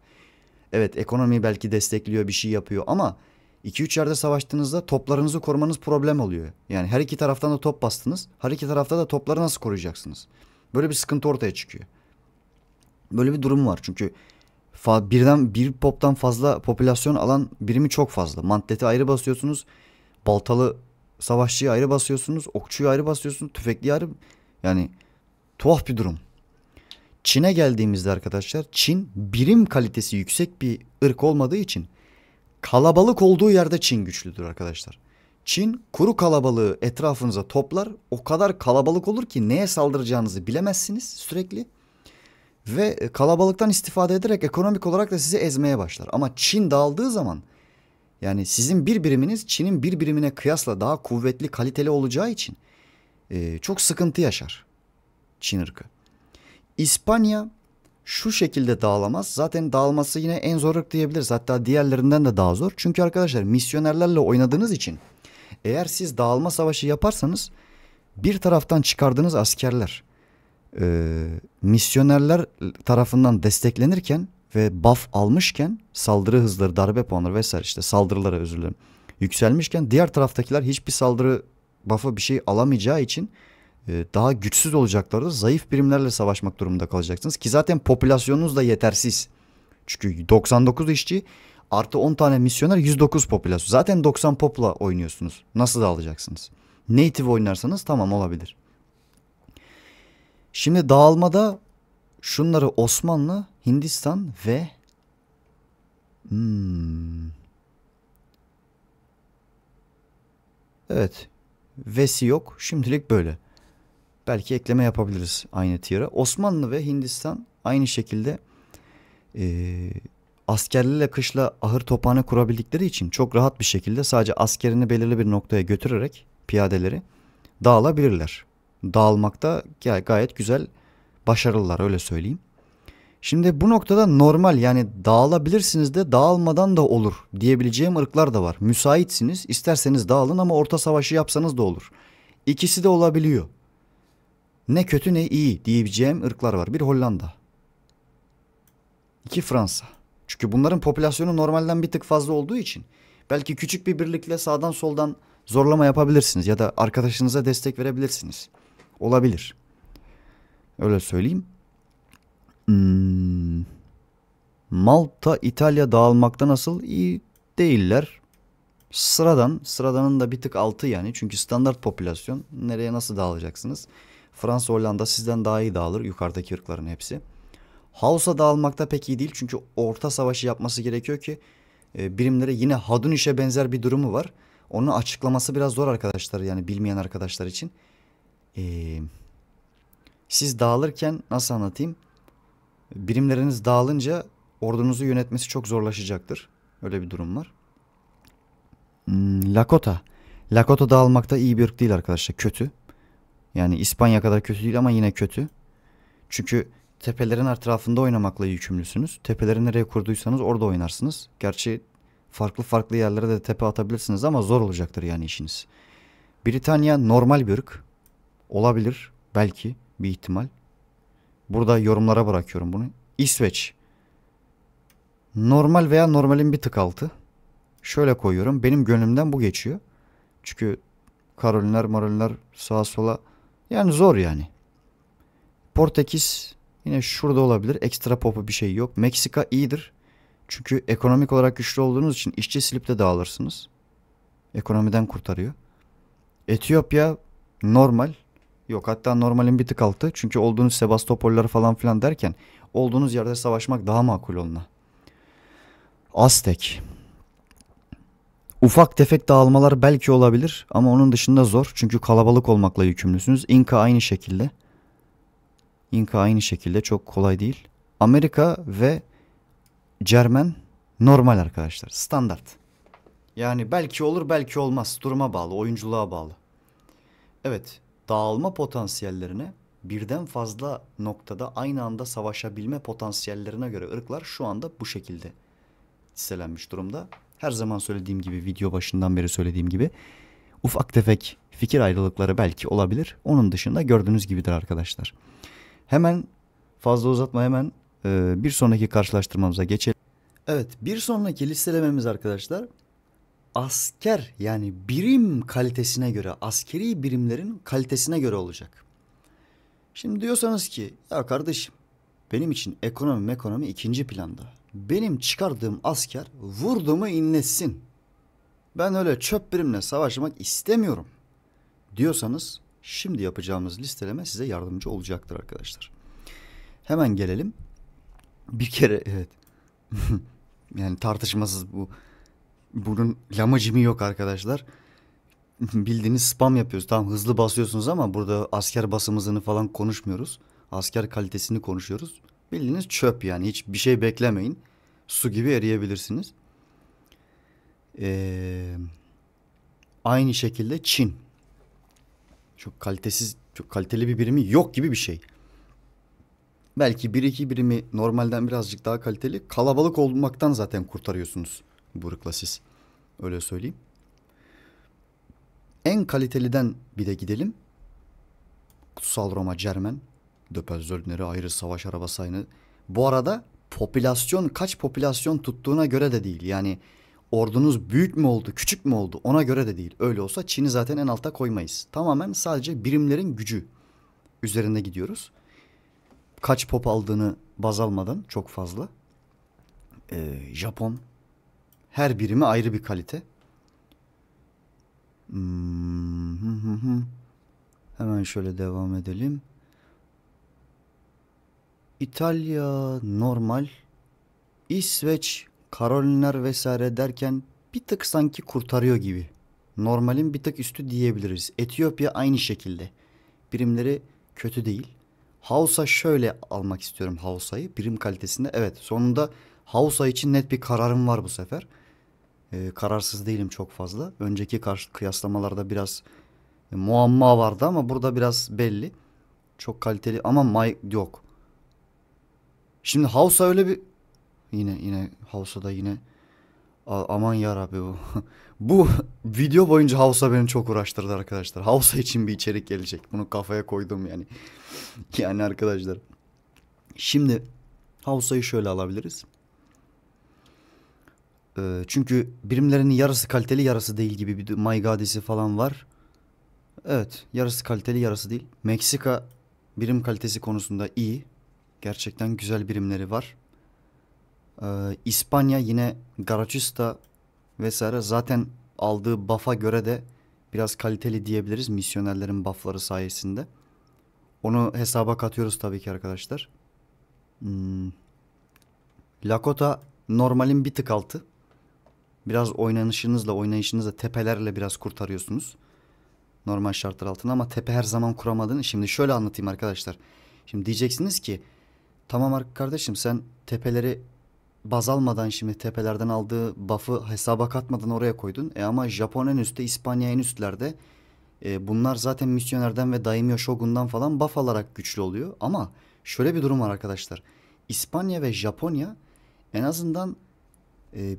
Evet ekonomi belki destekliyor bir şey yapıyor ama 2-3 yerde savaştığınızda toplarınızı korumanız problem oluyor. Yani her iki taraftan da top bastınız. Her iki tarafta da topları nasıl koruyacaksınız? Böyle bir sıkıntı ortaya çıkıyor. Böyle bir durum var çünkü fa- birden bir poptan fazla popülasyon alan birimi çok fazla. Mantleti ayrı basıyorsunuz. Baltalı savaşçıyı ayrı basıyorsunuz. Okçuyu ayrı basıyorsunuz. Tüfekli ayrı. Yani tuhaf bir durum. Çin'e geldiğimizde arkadaşlar Çin birim kalitesi yüksek bir ırk olmadığı için kalabalık olduğu yerde Çin güçlüdür arkadaşlar. Çin kuru kalabalığı etrafınıza toplar. O kadar kalabalık olur ki neye saldıracağınızı bilemezsiniz sürekli ve e, kalabalıktan istifade ederek ekonomik olarak da sizi ezmeye başlar. Ama Çin dağıldığı zaman yani sizin bir biriminiz Çin'in bir birimine kıyasla daha kuvvetli, kaliteli olacağı için e, çok sıkıntı yaşar Çin ırkı. İspanya şu şekilde dağılamaz. Zaten dağılması yine en zor ırk diyebiliriz. Hatta diğerlerinden de daha zor. Çünkü arkadaşlar misyonerlerle oynadığınız için eğer siz dağılma savaşı yaparsanız bir taraftan çıkardığınız askerler e, misyonerler tarafından desteklenirken ve buff almışken saldırı hızları, darbe puanları vesaire işte saldırılara özür dilerim yükselmişken diğer taraftakiler hiçbir saldırı buff'ı bir şey alamayacağı için e, daha güçsüz olacaklardır. Zayıf birimlerle savaşmak durumunda kalacaksınız ki zaten popülasyonunuz da yetersiz. Çünkü 99 işçi artı 10 tane misyoner 109 popülasyon. Zaten 90 popla oynuyorsunuz. Nasıl da alacaksınız? Native oynarsanız tamam olabilir. Şimdi dağılmada şunları Osmanlı, Hindistan ve hmm, evet vesi yok. Şimdilik böyle. Belki ekleme yapabiliriz aynı tiyara. Osmanlı ve Hindistan aynı şekilde e, askerliyle kışla ahır topane kurabildikleri için çok rahat bir şekilde sadece askerini belirli bir noktaya götürerek piyadeleri dağılabilirler dağılmakta gayet güzel başarılılar öyle söyleyeyim. Şimdi bu noktada normal yani dağılabilirsiniz de dağılmadan da olur diyebileceğim ırklar da var. Müsaitsiniz isterseniz dağılın ama orta savaşı yapsanız da olur. İkisi de olabiliyor. Ne kötü ne iyi diyebileceğim ırklar var. Bir Hollanda. iki Fransa. Çünkü bunların popülasyonu normalden bir tık fazla olduğu için belki küçük bir birlikle sağdan soldan zorlama yapabilirsiniz ya da arkadaşınıza destek verebilirsiniz. Olabilir. Öyle söyleyeyim. Hmm. Malta, İtalya dağılmakta nasıl? iyi değiller. Sıradan, sıradanın da bir tık altı yani. Çünkü standart popülasyon. Nereye nasıl dağılacaksınız? Fransa, Hollanda sizden daha iyi dağılır. Yukarıdaki ırkların hepsi. Hausa dağılmakta pek iyi değil. Çünkü orta savaşı yapması gerekiyor ki e, birimlere yine Haduniş'e benzer bir durumu var. Onun açıklaması biraz zor arkadaşlar yani bilmeyen arkadaşlar için e, siz dağılırken nasıl anlatayım? Birimleriniz dağılınca ordunuzu yönetmesi çok zorlaşacaktır. Öyle bir durum var. Hmm, Lakota. Lakota dağılmakta iyi bir ırk değil arkadaşlar. Kötü. Yani İspanya kadar kötü değil ama yine kötü. Çünkü tepelerin etrafında oynamakla yükümlüsünüz. Tepeleri nereye kurduysanız orada oynarsınız. Gerçi farklı farklı yerlere de tepe atabilirsiniz ama zor olacaktır yani işiniz. Britanya normal bir ırk olabilir belki bir ihtimal. Burada yorumlara bırakıyorum bunu. İsveç. Normal veya normalin bir tık altı. Şöyle koyuyorum. Benim gönlümden bu geçiyor. Çünkü Karoliner, Maroliner sağa sola yani zor yani. Portekiz yine şurada olabilir. Ekstra popu bir şey yok. Meksika iyidir. Çünkü ekonomik olarak güçlü olduğunuz için işçi silip de dağılırsınız. Ekonomiden kurtarıyor. Etiyopya normal. Yok hatta normalin bir tık altı. Çünkü olduğunuz Sebastopolları falan filan derken olduğunuz yerde savaşmak daha makul onunla. Aztek. Ufak tefek dağılmalar belki olabilir ama onun dışında zor. Çünkü kalabalık olmakla yükümlüsünüz. İnka aynı şekilde. İnka aynı şekilde çok kolay değil. Amerika ve Cermen normal arkadaşlar. Standart. Yani belki olur belki olmaz. Duruma bağlı, oyunculuğa bağlı. Evet dağılma potansiyellerine birden fazla noktada aynı anda savaşabilme potansiyellerine göre ırklar şu anda bu şekilde listelenmiş durumda. Her zaman söylediğim gibi video başından beri söylediğim gibi ufak tefek fikir ayrılıkları belki olabilir. Onun dışında gördüğünüz gibidir arkadaşlar. Hemen fazla uzatma hemen e, bir sonraki karşılaştırmamıza geçelim. Evet bir sonraki listelememiz arkadaşlar asker yani birim kalitesine göre, askeri birimlerin kalitesine göre olacak. Şimdi diyorsanız ki ya kardeşim benim için ekonomi ekonomi ikinci planda. Benim çıkardığım asker vurduğumu inletsin. Ben öyle çöp birimle savaşmak istemiyorum diyorsanız şimdi yapacağımız listeleme size yardımcı olacaktır arkadaşlar. Hemen gelelim. Bir kere evet *laughs* yani tartışmasız bu bunun lamacimi yok arkadaşlar. *laughs* Bildiğiniz spam yapıyoruz. Tamam hızlı basıyorsunuz ama burada asker basımızını falan konuşmuyoruz. Asker kalitesini konuşuyoruz. Bildiğiniz çöp yani. Hiç bir şey beklemeyin. Su gibi eriyebilirsiniz. Ee, aynı şekilde Çin. Çok kalitesiz, çok kaliteli bir birimi yok gibi bir şey. Belki bir iki birimi normalden birazcık daha kaliteli. Kalabalık olmaktan zaten kurtarıyorsunuz. Buruk'la siz. Öyle söyleyeyim. En kaliteliden bir de gidelim. Kutsal Roma Cermen. Döpelzöldneri ayrı savaş arabası aynı. Bu arada popülasyon kaç popülasyon tuttuğuna göre de değil. Yani ordunuz büyük mü oldu küçük mü oldu ona göre de değil. Öyle olsa Çin'i zaten en alta koymayız. Tamamen sadece birimlerin gücü üzerinde gidiyoruz. Kaç pop aldığını baz almadan çok fazla. Ee, Japon her birimi ayrı bir kalite. Hmm. Hemen şöyle devam edelim. İtalya normal. İsveç, Karoliner vesaire derken bir tık sanki kurtarıyor gibi. Normalin bir tık üstü diyebiliriz. Etiyopya aynı şekilde. Birimleri kötü değil. Hausa şöyle almak istiyorum Hausa'yı. Birim kalitesinde evet. Sonunda Hausa için net bir kararım var bu sefer e, kararsız değilim çok fazla. Önceki karşı kıyaslamalarda biraz e, muamma vardı ama burada biraz belli. Çok kaliteli ama Mike yok. Şimdi Hausa öyle bir yine yine da yine A, aman ya Rabbi bu. *laughs* bu video boyunca Hausa beni çok uğraştırdı arkadaşlar. Hausa için bir içerik gelecek. Bunu kafaya koydum yani. *laughs* yani arkadaşlar. Şimdi Hausa'yı şöyle alabiliriz. Ee, çünkü birimlerinin yarısı kaliteli yarısı değil gibi bir My God'isi falan var. Evet yarısı kaliteli yarısı değil. Meksika birim kalitesi konusunda iyi. Gerçekten güzel birimleri var. Ee, İspanya yine Garacista vesaire zaten aldığı buff'a göre de biraz kaliteli diyebiliriz misyonerlerin buff'ları sayesinde. Onu hesaba katıyoruz tabii ki arkadaşlar. Hmm. Lakota normalin bir tık altı. Biraz oynanışınızla, oynayışınızla, tepelerle biraz kurtarıyorsunuz. Normal şartlar altında ama tepe her zaman kuramadığını şimdi şöyle anlatayım arkadaşlar. Şimdi diyeceksiniz ki tamam kardeşim sen tepeleri baz almadan şimdi tepelerden aldığı buff'ı hesaba katmadan oraya koydun. E ama Japon en üstte, İspanya en üstlerde. E bunlar zaten misyonerden ve Daimyo Shogun'dan falan buff alarak güçlü oluyor. Ama şöyle bir durum var arkadaşlar. İspanya ve Japonya en azından e,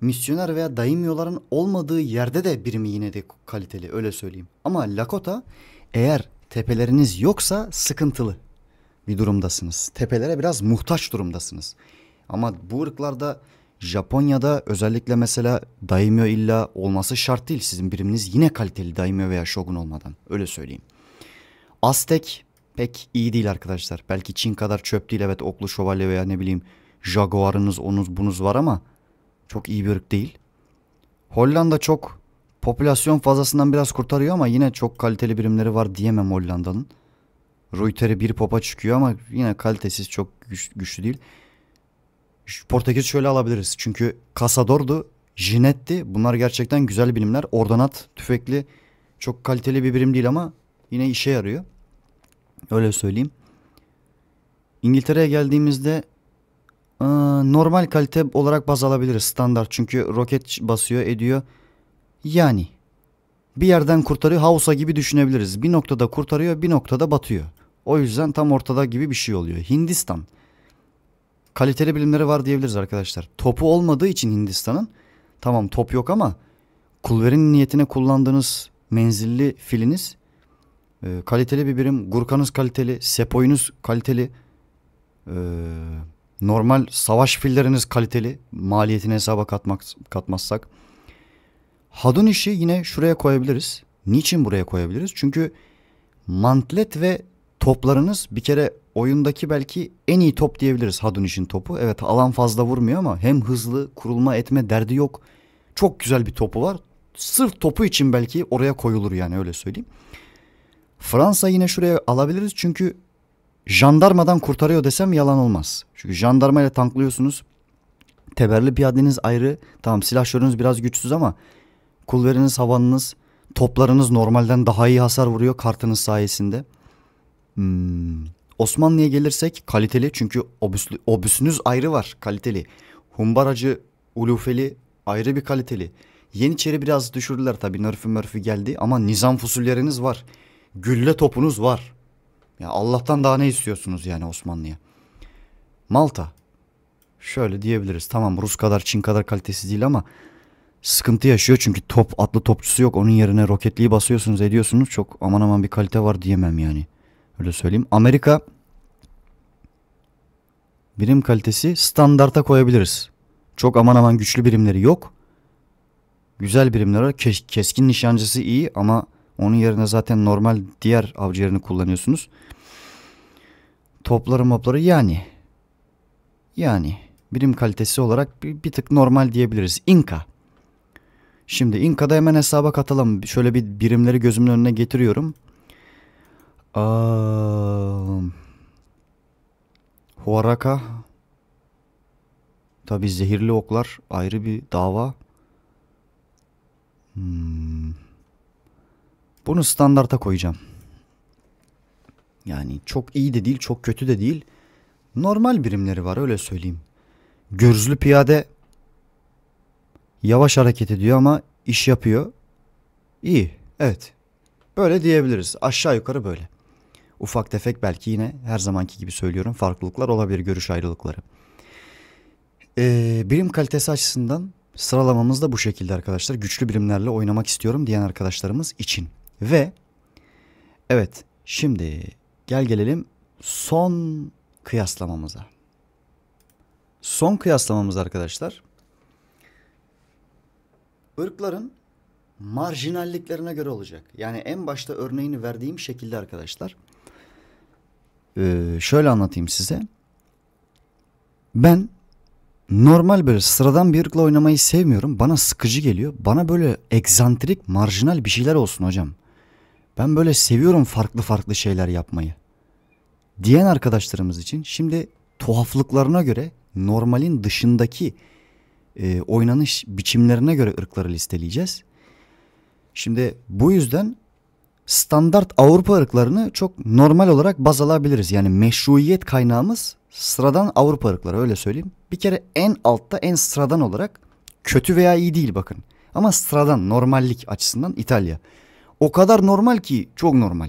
misyoner veya daimyoların olmadığı yerde de birimi yine de kaliteli öyle söyleyeyim. Ama Lakota eğer tepeleriniz yoksa sıkıntılı bir durumdasınız. Tepelere biraz muhtaç durumdasınız. Ama bu ırklarda Japonya'da özellikle mesela daimyo illa olması şart değil. Sizin biriminiz yine kaliteli daimyo veya şogun olmadan. Öyle söyleyeyim. Aztek pek iyi değil arkadaşlar. Belki Çin kadar çöp değil evet oklu şövalye veya ne bileyim jaguarınız onuz bunuz var ama çok iyi bir ırk değil. Hollanda çok popülasyon fazlasından biraz kurtarıyor ama yine çok kaliteli birimleri var diyemem Hollanda'nın. Reuter'i bir popa çıkıyor ama yine kalitesiz çok güç, güçlü değil. Portekiz şöyle alabiliriz. Çünkü Casador'du, Jinetti. Bunlar gerçekten güzel bilimler. Ordanat, tüfekli çok kaliteli bir birim değil ama yine işe yarıyor. Öyle söyleyeyim. İngiltere'ye geldiğimizde ee, normal kalite olarak baz alabiliriz standart. Çünkü roket basıyor ediyor. Yani bir yerden kurtarıyor. havusa gibi düşünebiliriz. Bir noktada kurtarıyor bir noktada batıyor. O yüzden tam ortada gibi bir şey oluyor. Hindistan. Kaliteli bilimleri var diyebiliriz arkadaşlar. Topu olmadığı için Hindistan'ın tamam top yok ama kulverin niyetine kullandığınız menzilli filiniz e, kaliteli bir birim. Gurkanız kaliteli. Sepoyunuz kaliteli. Eee Normal savaş filleriniz kaliteli. Maliyetini hesaba katmak, katmazsak. Hadun işi yine şuraya koyabiliriz. Niçin buraya koyabiliriz? Çünkü mantlet ve toplarınız bir kere oyundaki belki en iyi top diyebiliriz Hadun işin topu. Evet alan fazla vurmuyor ama hem hızlı kurulma etme derdi yok. Çok güzel bir topu var. Sırf topu için belki oraya koyulur yani öyle söyleyeyim. Fransa yine şuraya alabiliriz çünkü jandarmadan kurtarıyor desem yalan olmaz. Çünkü Jandarma ile tanklıyorsunuz. Teberli piyadeniz ayrı. Tamam silah silahşörünüz biraz güçsüz ama kulveriniz havanınız toplarınız normalden daha iyi hasar vuruyor kartınız sayesinde. Hmm. Osmanlı'ya gelirsek kaliteli çünkü obüslü, obüsünüz ayrı var kaliteli. Humbaracı, Ulufeli ayrı bir kaliteli. Yeniçeri biraz düşürdüler tabii Nörfü Mörfü geldi ama nizam fusulleriniz var. Gülle topunuz var. Ya Allah'tan daha ne istiyorsunuz yani Osmanlı'ya? Malta. Şöyle diyebiliriz. Tamam Rus kadar Çin kadar kalitesiz değil ama sıkıntı yaşıyor çünkü top atlı topçusu yok. Onun yerine roketliği basıyorsunuz ediyorsunuz. Çok aman aman bir kalite var diyemem yani. Öyle söyleyeyim. Amerika birim kalitesi standarta koyabiliriz. Çok aman aman güçlü birimleri yok. Güzel birimler var. Keskin nişancısı iyi ama onun yerine zaten normal diğer avciğerini kullanıyorsunuz. Topları mopları yani. Yani birim kalitesi olarak bir, bir tık normal diyebiliriz. Inka. Şimdi Inka'da hemen hesaba katalım. Şöyle bir birimleri gözümün önüne getiriyorum. Aa, Huaraka. Tabi zehirli oklar ayrı bir dava. Hmm. Bunu standarta koyacağım. Yani çok iyi de değil, çok kötü de değil. Normal birimleri var öyle söyleyeyim. Gürzlü piyade yavaş hareket ediyor ama iş yapıyor. İyi, evet. Böyle diyebiliriz. Aşağı yukarı böyle. Ufak tefek belki yine her zamanki gibi söylüyorum farklılıklar olabilir görüş ayrılıkları. Ee, birim kalitesi açısından sıralamamız da bu şekilde arkadaşlar. Güçlü birimlerle oynamak istiyorum diyen arkadaşlarımız için. Ve evet şimdi gel gelelim son kıyaslamamıza. Son kıyaslamamız arkadaşlar ırkların marjinalliklerine göre olacak. Yani en başta örneğini verdiğim şekilde arkadaşlar. Ee, şöyle anlatayım size. Ben normal böyle sıradan bir ırkla oynamayı sevmiyorum. Bana sıkıcı geliyor. Bana böyle egzantrik, marjinal bir şeyler olsun hocam. Ben böyle seviyorum farklı farklı şeyler yapmayı. Diyen arkadaşlarımız için şimdi tuhaflıklarına göre normalin dışındaki e, oynanış biçimlerine göre ırkları listeleyeceğiz. Şimdi bu yüzden standart Avrupa ırklarını çok normal olarak baz alabiliriz. Yani meşruiyet kaynağımız sıradan Avrupa ırkları öyle söyleyeyim. Bir kere en altta en sıradan olarak kötü veya iyi değil bakın. Ama sıradan normallik açısından İtalya. O kadar normal ki çok normal.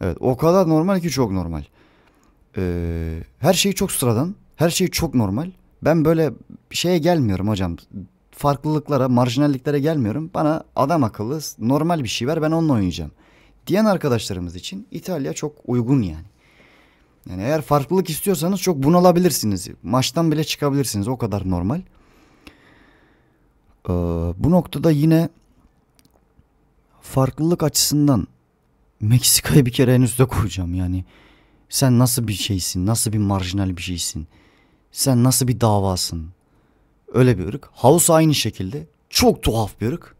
Evet o kadar normal ki çok normal. Ee, her şey çok sıradan. Her şey çok normal. Ben böyle şeye gelmiyorum hocam. Farklılıklara, marjinalliklere gelmiyorum. Bana adam akıllı normal bir şey ver ben onunla oynayacağım. Diyen arkadaşlarımız için İtalya çok uygun yani. Yani eğer farklılık istiyorsanız çok bunalabilirsiniz. Maçtan bile çıkabilirsiniz. O kadar normal. Ee, bu noktada yine farklılık açısından Meksika'yı bir kere en üste koyacağım yani. Sen nasıl bir şeysin? Nasıl bir marjinal bir şeysin? Sen nasıl bir davasın? Öyle bir ırk. House aynı şekilde. Çok tuhaf bir ırk.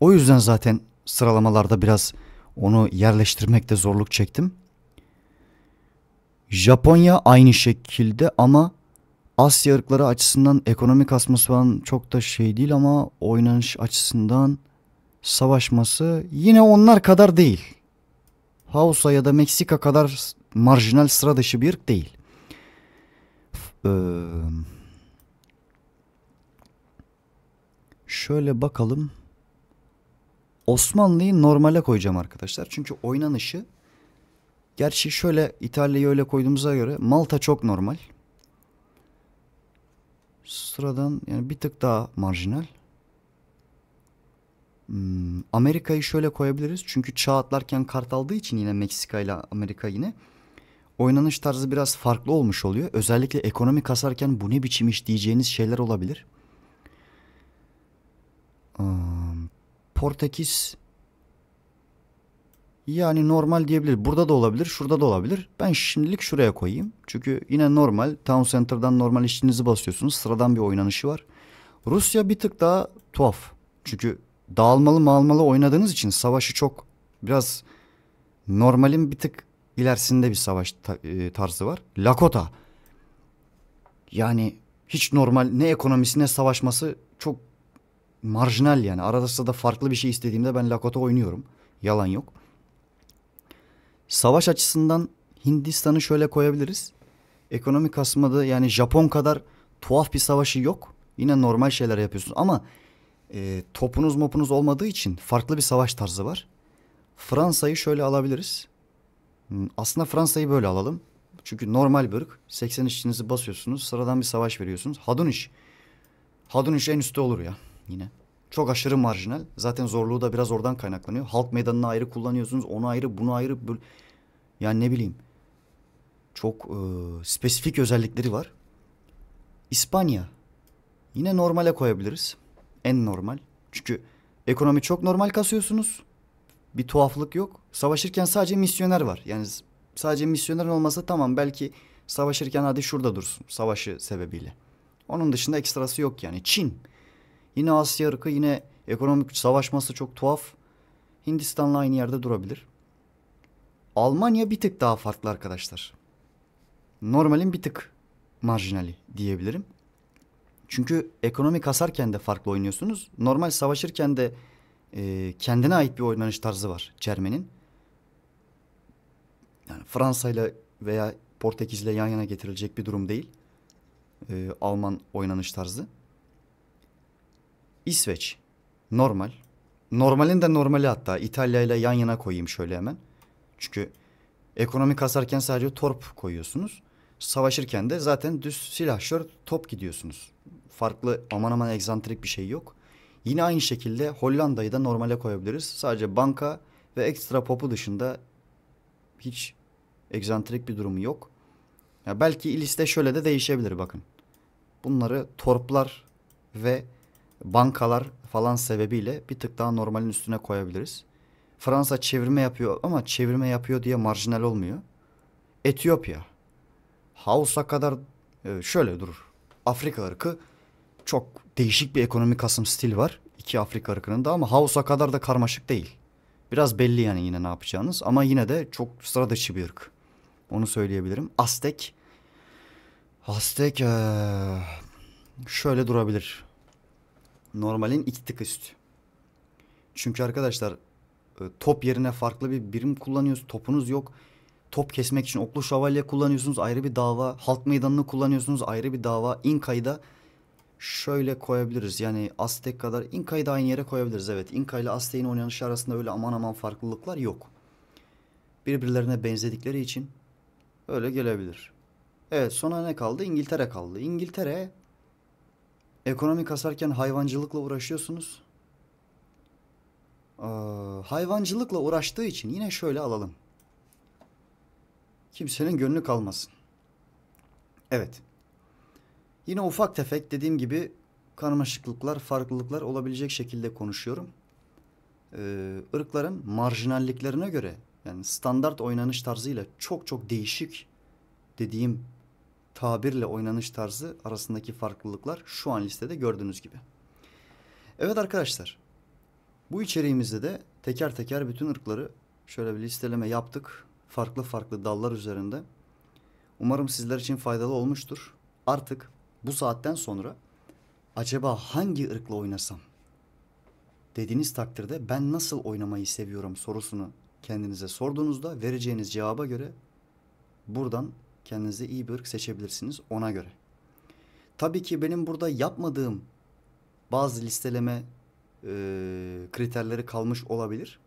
O yüzden zaten sıralamalarda biraz onu yerleştirmekte zorluk çektim. Japonya aynı şekilde ama Asya ırkları açısından ekonomik asması falan çok da şey değil ama oynanış açısından savaşması yine onlar kadar değil. Hausa ya da Meksika kadar marjinal sıra dışı bir ırk değil. Ee, şöyle bakalım. Osmanlı'yı normale koyacağım arkadaşlar. Çünkü oynanışı gerçi şöyle İtalya'yı öyle koyduğumuza göre Malta çok normal. Sıradan yani bir tık daha marjinal. Hmm, Amerika'yı şöyle koyabiliriz. Çünkü çağ atlarken kart aldığı için yine Meksika ile Amerika yine. Oynanış tarzı biraz farklı olmuş oluyor. Özellikle ekonomi kasarken bu ne biçim iş diyeceğiniz şeyler olabilir. Hmm, Portekiz yani normal diyebilir. Burada da olabilir, şurada da olabilir. Ben şimdilik şuraya koyayım. Çünkü yine normal. Town Center'dan normal işinizi basıyorsunuz. Sıradan bir oynanışı var. Rusya bir tık daha tuhaf. Çünkü dağılmalı malmalı oynadığınız için savaşı çok biraz normalin bir tık ilerisinde bir savaş e, tarzı var. Lakota. Yani hiç normal ne ekonomisi ne savaşması çok marjinal yani. Arada da farklı bir şey istediğimde ben Lakota oynuyorum. Yalan yok. Savaş açısından Hindistan'ı şöyle koyabiliriz. Ekonomik kasmada yani Japon kadar tuhaf bir savaşı yok. Yine normal şeyler yapıyorsun ama e, topunuz mopunuz olmadığı için farklı bir savaş tarzı var. Fransa'yı şöyle alabiliriz. Hmm, aslında Fransa'yı böyle alalım. Çünkü normal bölük 80 işçinizi basıyorsunuz. Sıradan bir savaş veriyorsunuz. Haduniş. Haduniş en üstte olur ya yine. Çok aşırı marjinal. Zaten zorluğu da biraz oradan kaynaklanıyor. Halk meydanını ayrı kullanıyorsunuz. Onu ayrı bunu ayrı. Böyle... Yani ne bileyim. Çok e, spesifik özellikleri var. İspanya. Yine normale koyabiliriz. En normal. Çünkü ekonomi çok normal kasıyorsunuz. Bir tuhaflık yok. Savaşırken sadece misyoner var. Yani sadece misyoner olmasa tamam belki savaşırken hadi şurada dursun savaşı sebebiyle. Onun dışında ekstrası yok yani. Çin. Yine Asya ırkı yine ekonomik savaşması çok tuhaf. Hindistan'la aynı yerde durabilir. Almanya bir tık daha farklı arkadaşlar. Normalin bir tık marjinali diyebilirim. Çünkü ekonomi kasarken de farklı oynuyorsunuz. Normal savaşırken de e, kendine ait bir oynanış tarzı var Cermen'in. Yani Fransa ile veya Portekiz ile yan yana getirilecek bir durum değil. E, Alman oynanış tarzı. İsveç normal. Normalin de normali hatta İtalya ile yan yana koyayım şöyle hemen. Çünkü ekonomi kasarken sadece torp koyuyorsunuz. Savaşırken de zaten düz silah, şör, top gidiyorsunuz farklı aman aman egzantrik bir şey yok. Yine aynı şekilde Hollanda'yı da normale koyabiliriz. Sadece banka ve ekstra popu dışında hiç egzantrik bir durumu yok. Ya belki liste şöyle de değişebilir bakın. Bunları torplar ve bankalar falan sebebiyle bir tık daha normalin üstüne koyabiliriz. Fransa çevirme yapıyor ama çevirme yapıyor diye marjinal olmuyor. Etiyopya. Hausa kadar e, şöyle durur. Afrika ırkı çok değişik bir ekonomik kasım stil var. iki Afrika ırkının da ama House'a kadar da karmaşık değil. Biraz belli yani yine ne yapacağınız ama yine de çok sıra dışı bir ırk. Onu söyleyebilirim. Aztek Aztek ee, şöyle durabilir. Normalin iki tık üst. Çünkü arkadaşlar top yerine farklı bir birim kullanıyoruz Topunuz yok. Top kesmek için oklu şövalye kullanıyorsunuz. Ayrı bir dava. Halk meydanını kullanıyorsunuz. Ayrı bir dava. İnka'yı da şöyle koyabiliriz. Yani Aztek kadar İnka'yı da aynı yere koyabiliriz. Evet İnka ile Aztek'in oynanışı arasında öyle aman aman farklılıklar yok. Birbirlerine benzedikleri için öyle gelebilir. Evet sonra ne kaldı? İngiltere kaldı. İngiltere ekonomi kasarken hayvancılıkla uğraşıyorsunuz. Ee, hayvancılıkla uğraştığı için yine şöyle alalım. Kimsenin gönlü kalmasın. Evet. Yine ufak tefek dediğim gibi karmaşıklıklar, farklılıklar olabilecek şekilde konuşuyorum. Ee, ırkların marjinalliklerine göre yani standart oynanış tarzıyla çok çok değişik dediğim tabirle oynanış tarzı arasındaki farklılıklar şu an listede gördüğünüz gibi. Evet arkadaşlar bu içeriğimizde de teker teker bütün ırkları şöyle bir listeleme yaptık. Farklı farklı dallar üzerinde. Umarım sizler için faydalı olmuştur. Artık bu saatten sonra acaba hangi ırkla oynasam dediğiniz takdirde ben nasıl oynamayı seviyorum sorusunu kendinize sorduğunuzda vereceğiniz cevaba göre buradan kendinize iyi bir ırk seçebilirsiniz ona göre. Tabii ki benim burada yapmadığım bazı listeleme e, kriterleri kalmış olabilir.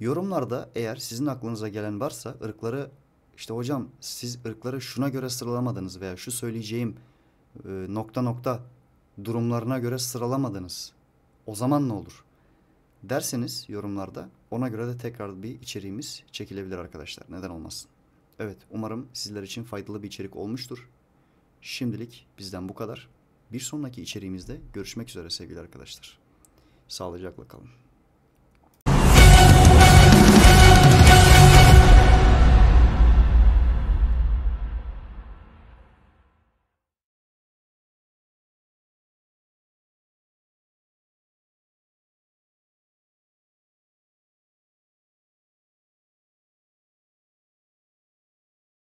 Yorumlarda eğer sizin aklınıza gelen varsa ırkları işte hocam siz ırkları şuna göre sıralamadınız veya şu söyleyeceğim e, nokta nokta durumlarına göre sıralamadınız. O zaman ne olur? Derseniz yorumlarda ona göre de tekrar bir içeriğimiz çekilebilir arkadaşlar. Neden olmasın? Evet umarım sizler için faydalı bir içerik olmuştur. Şimdilik bizden bu kadar. Bir sonraki içeriğimizde görüşmek üzere sevgili arkadaşlar. Sağlıcakla kalın.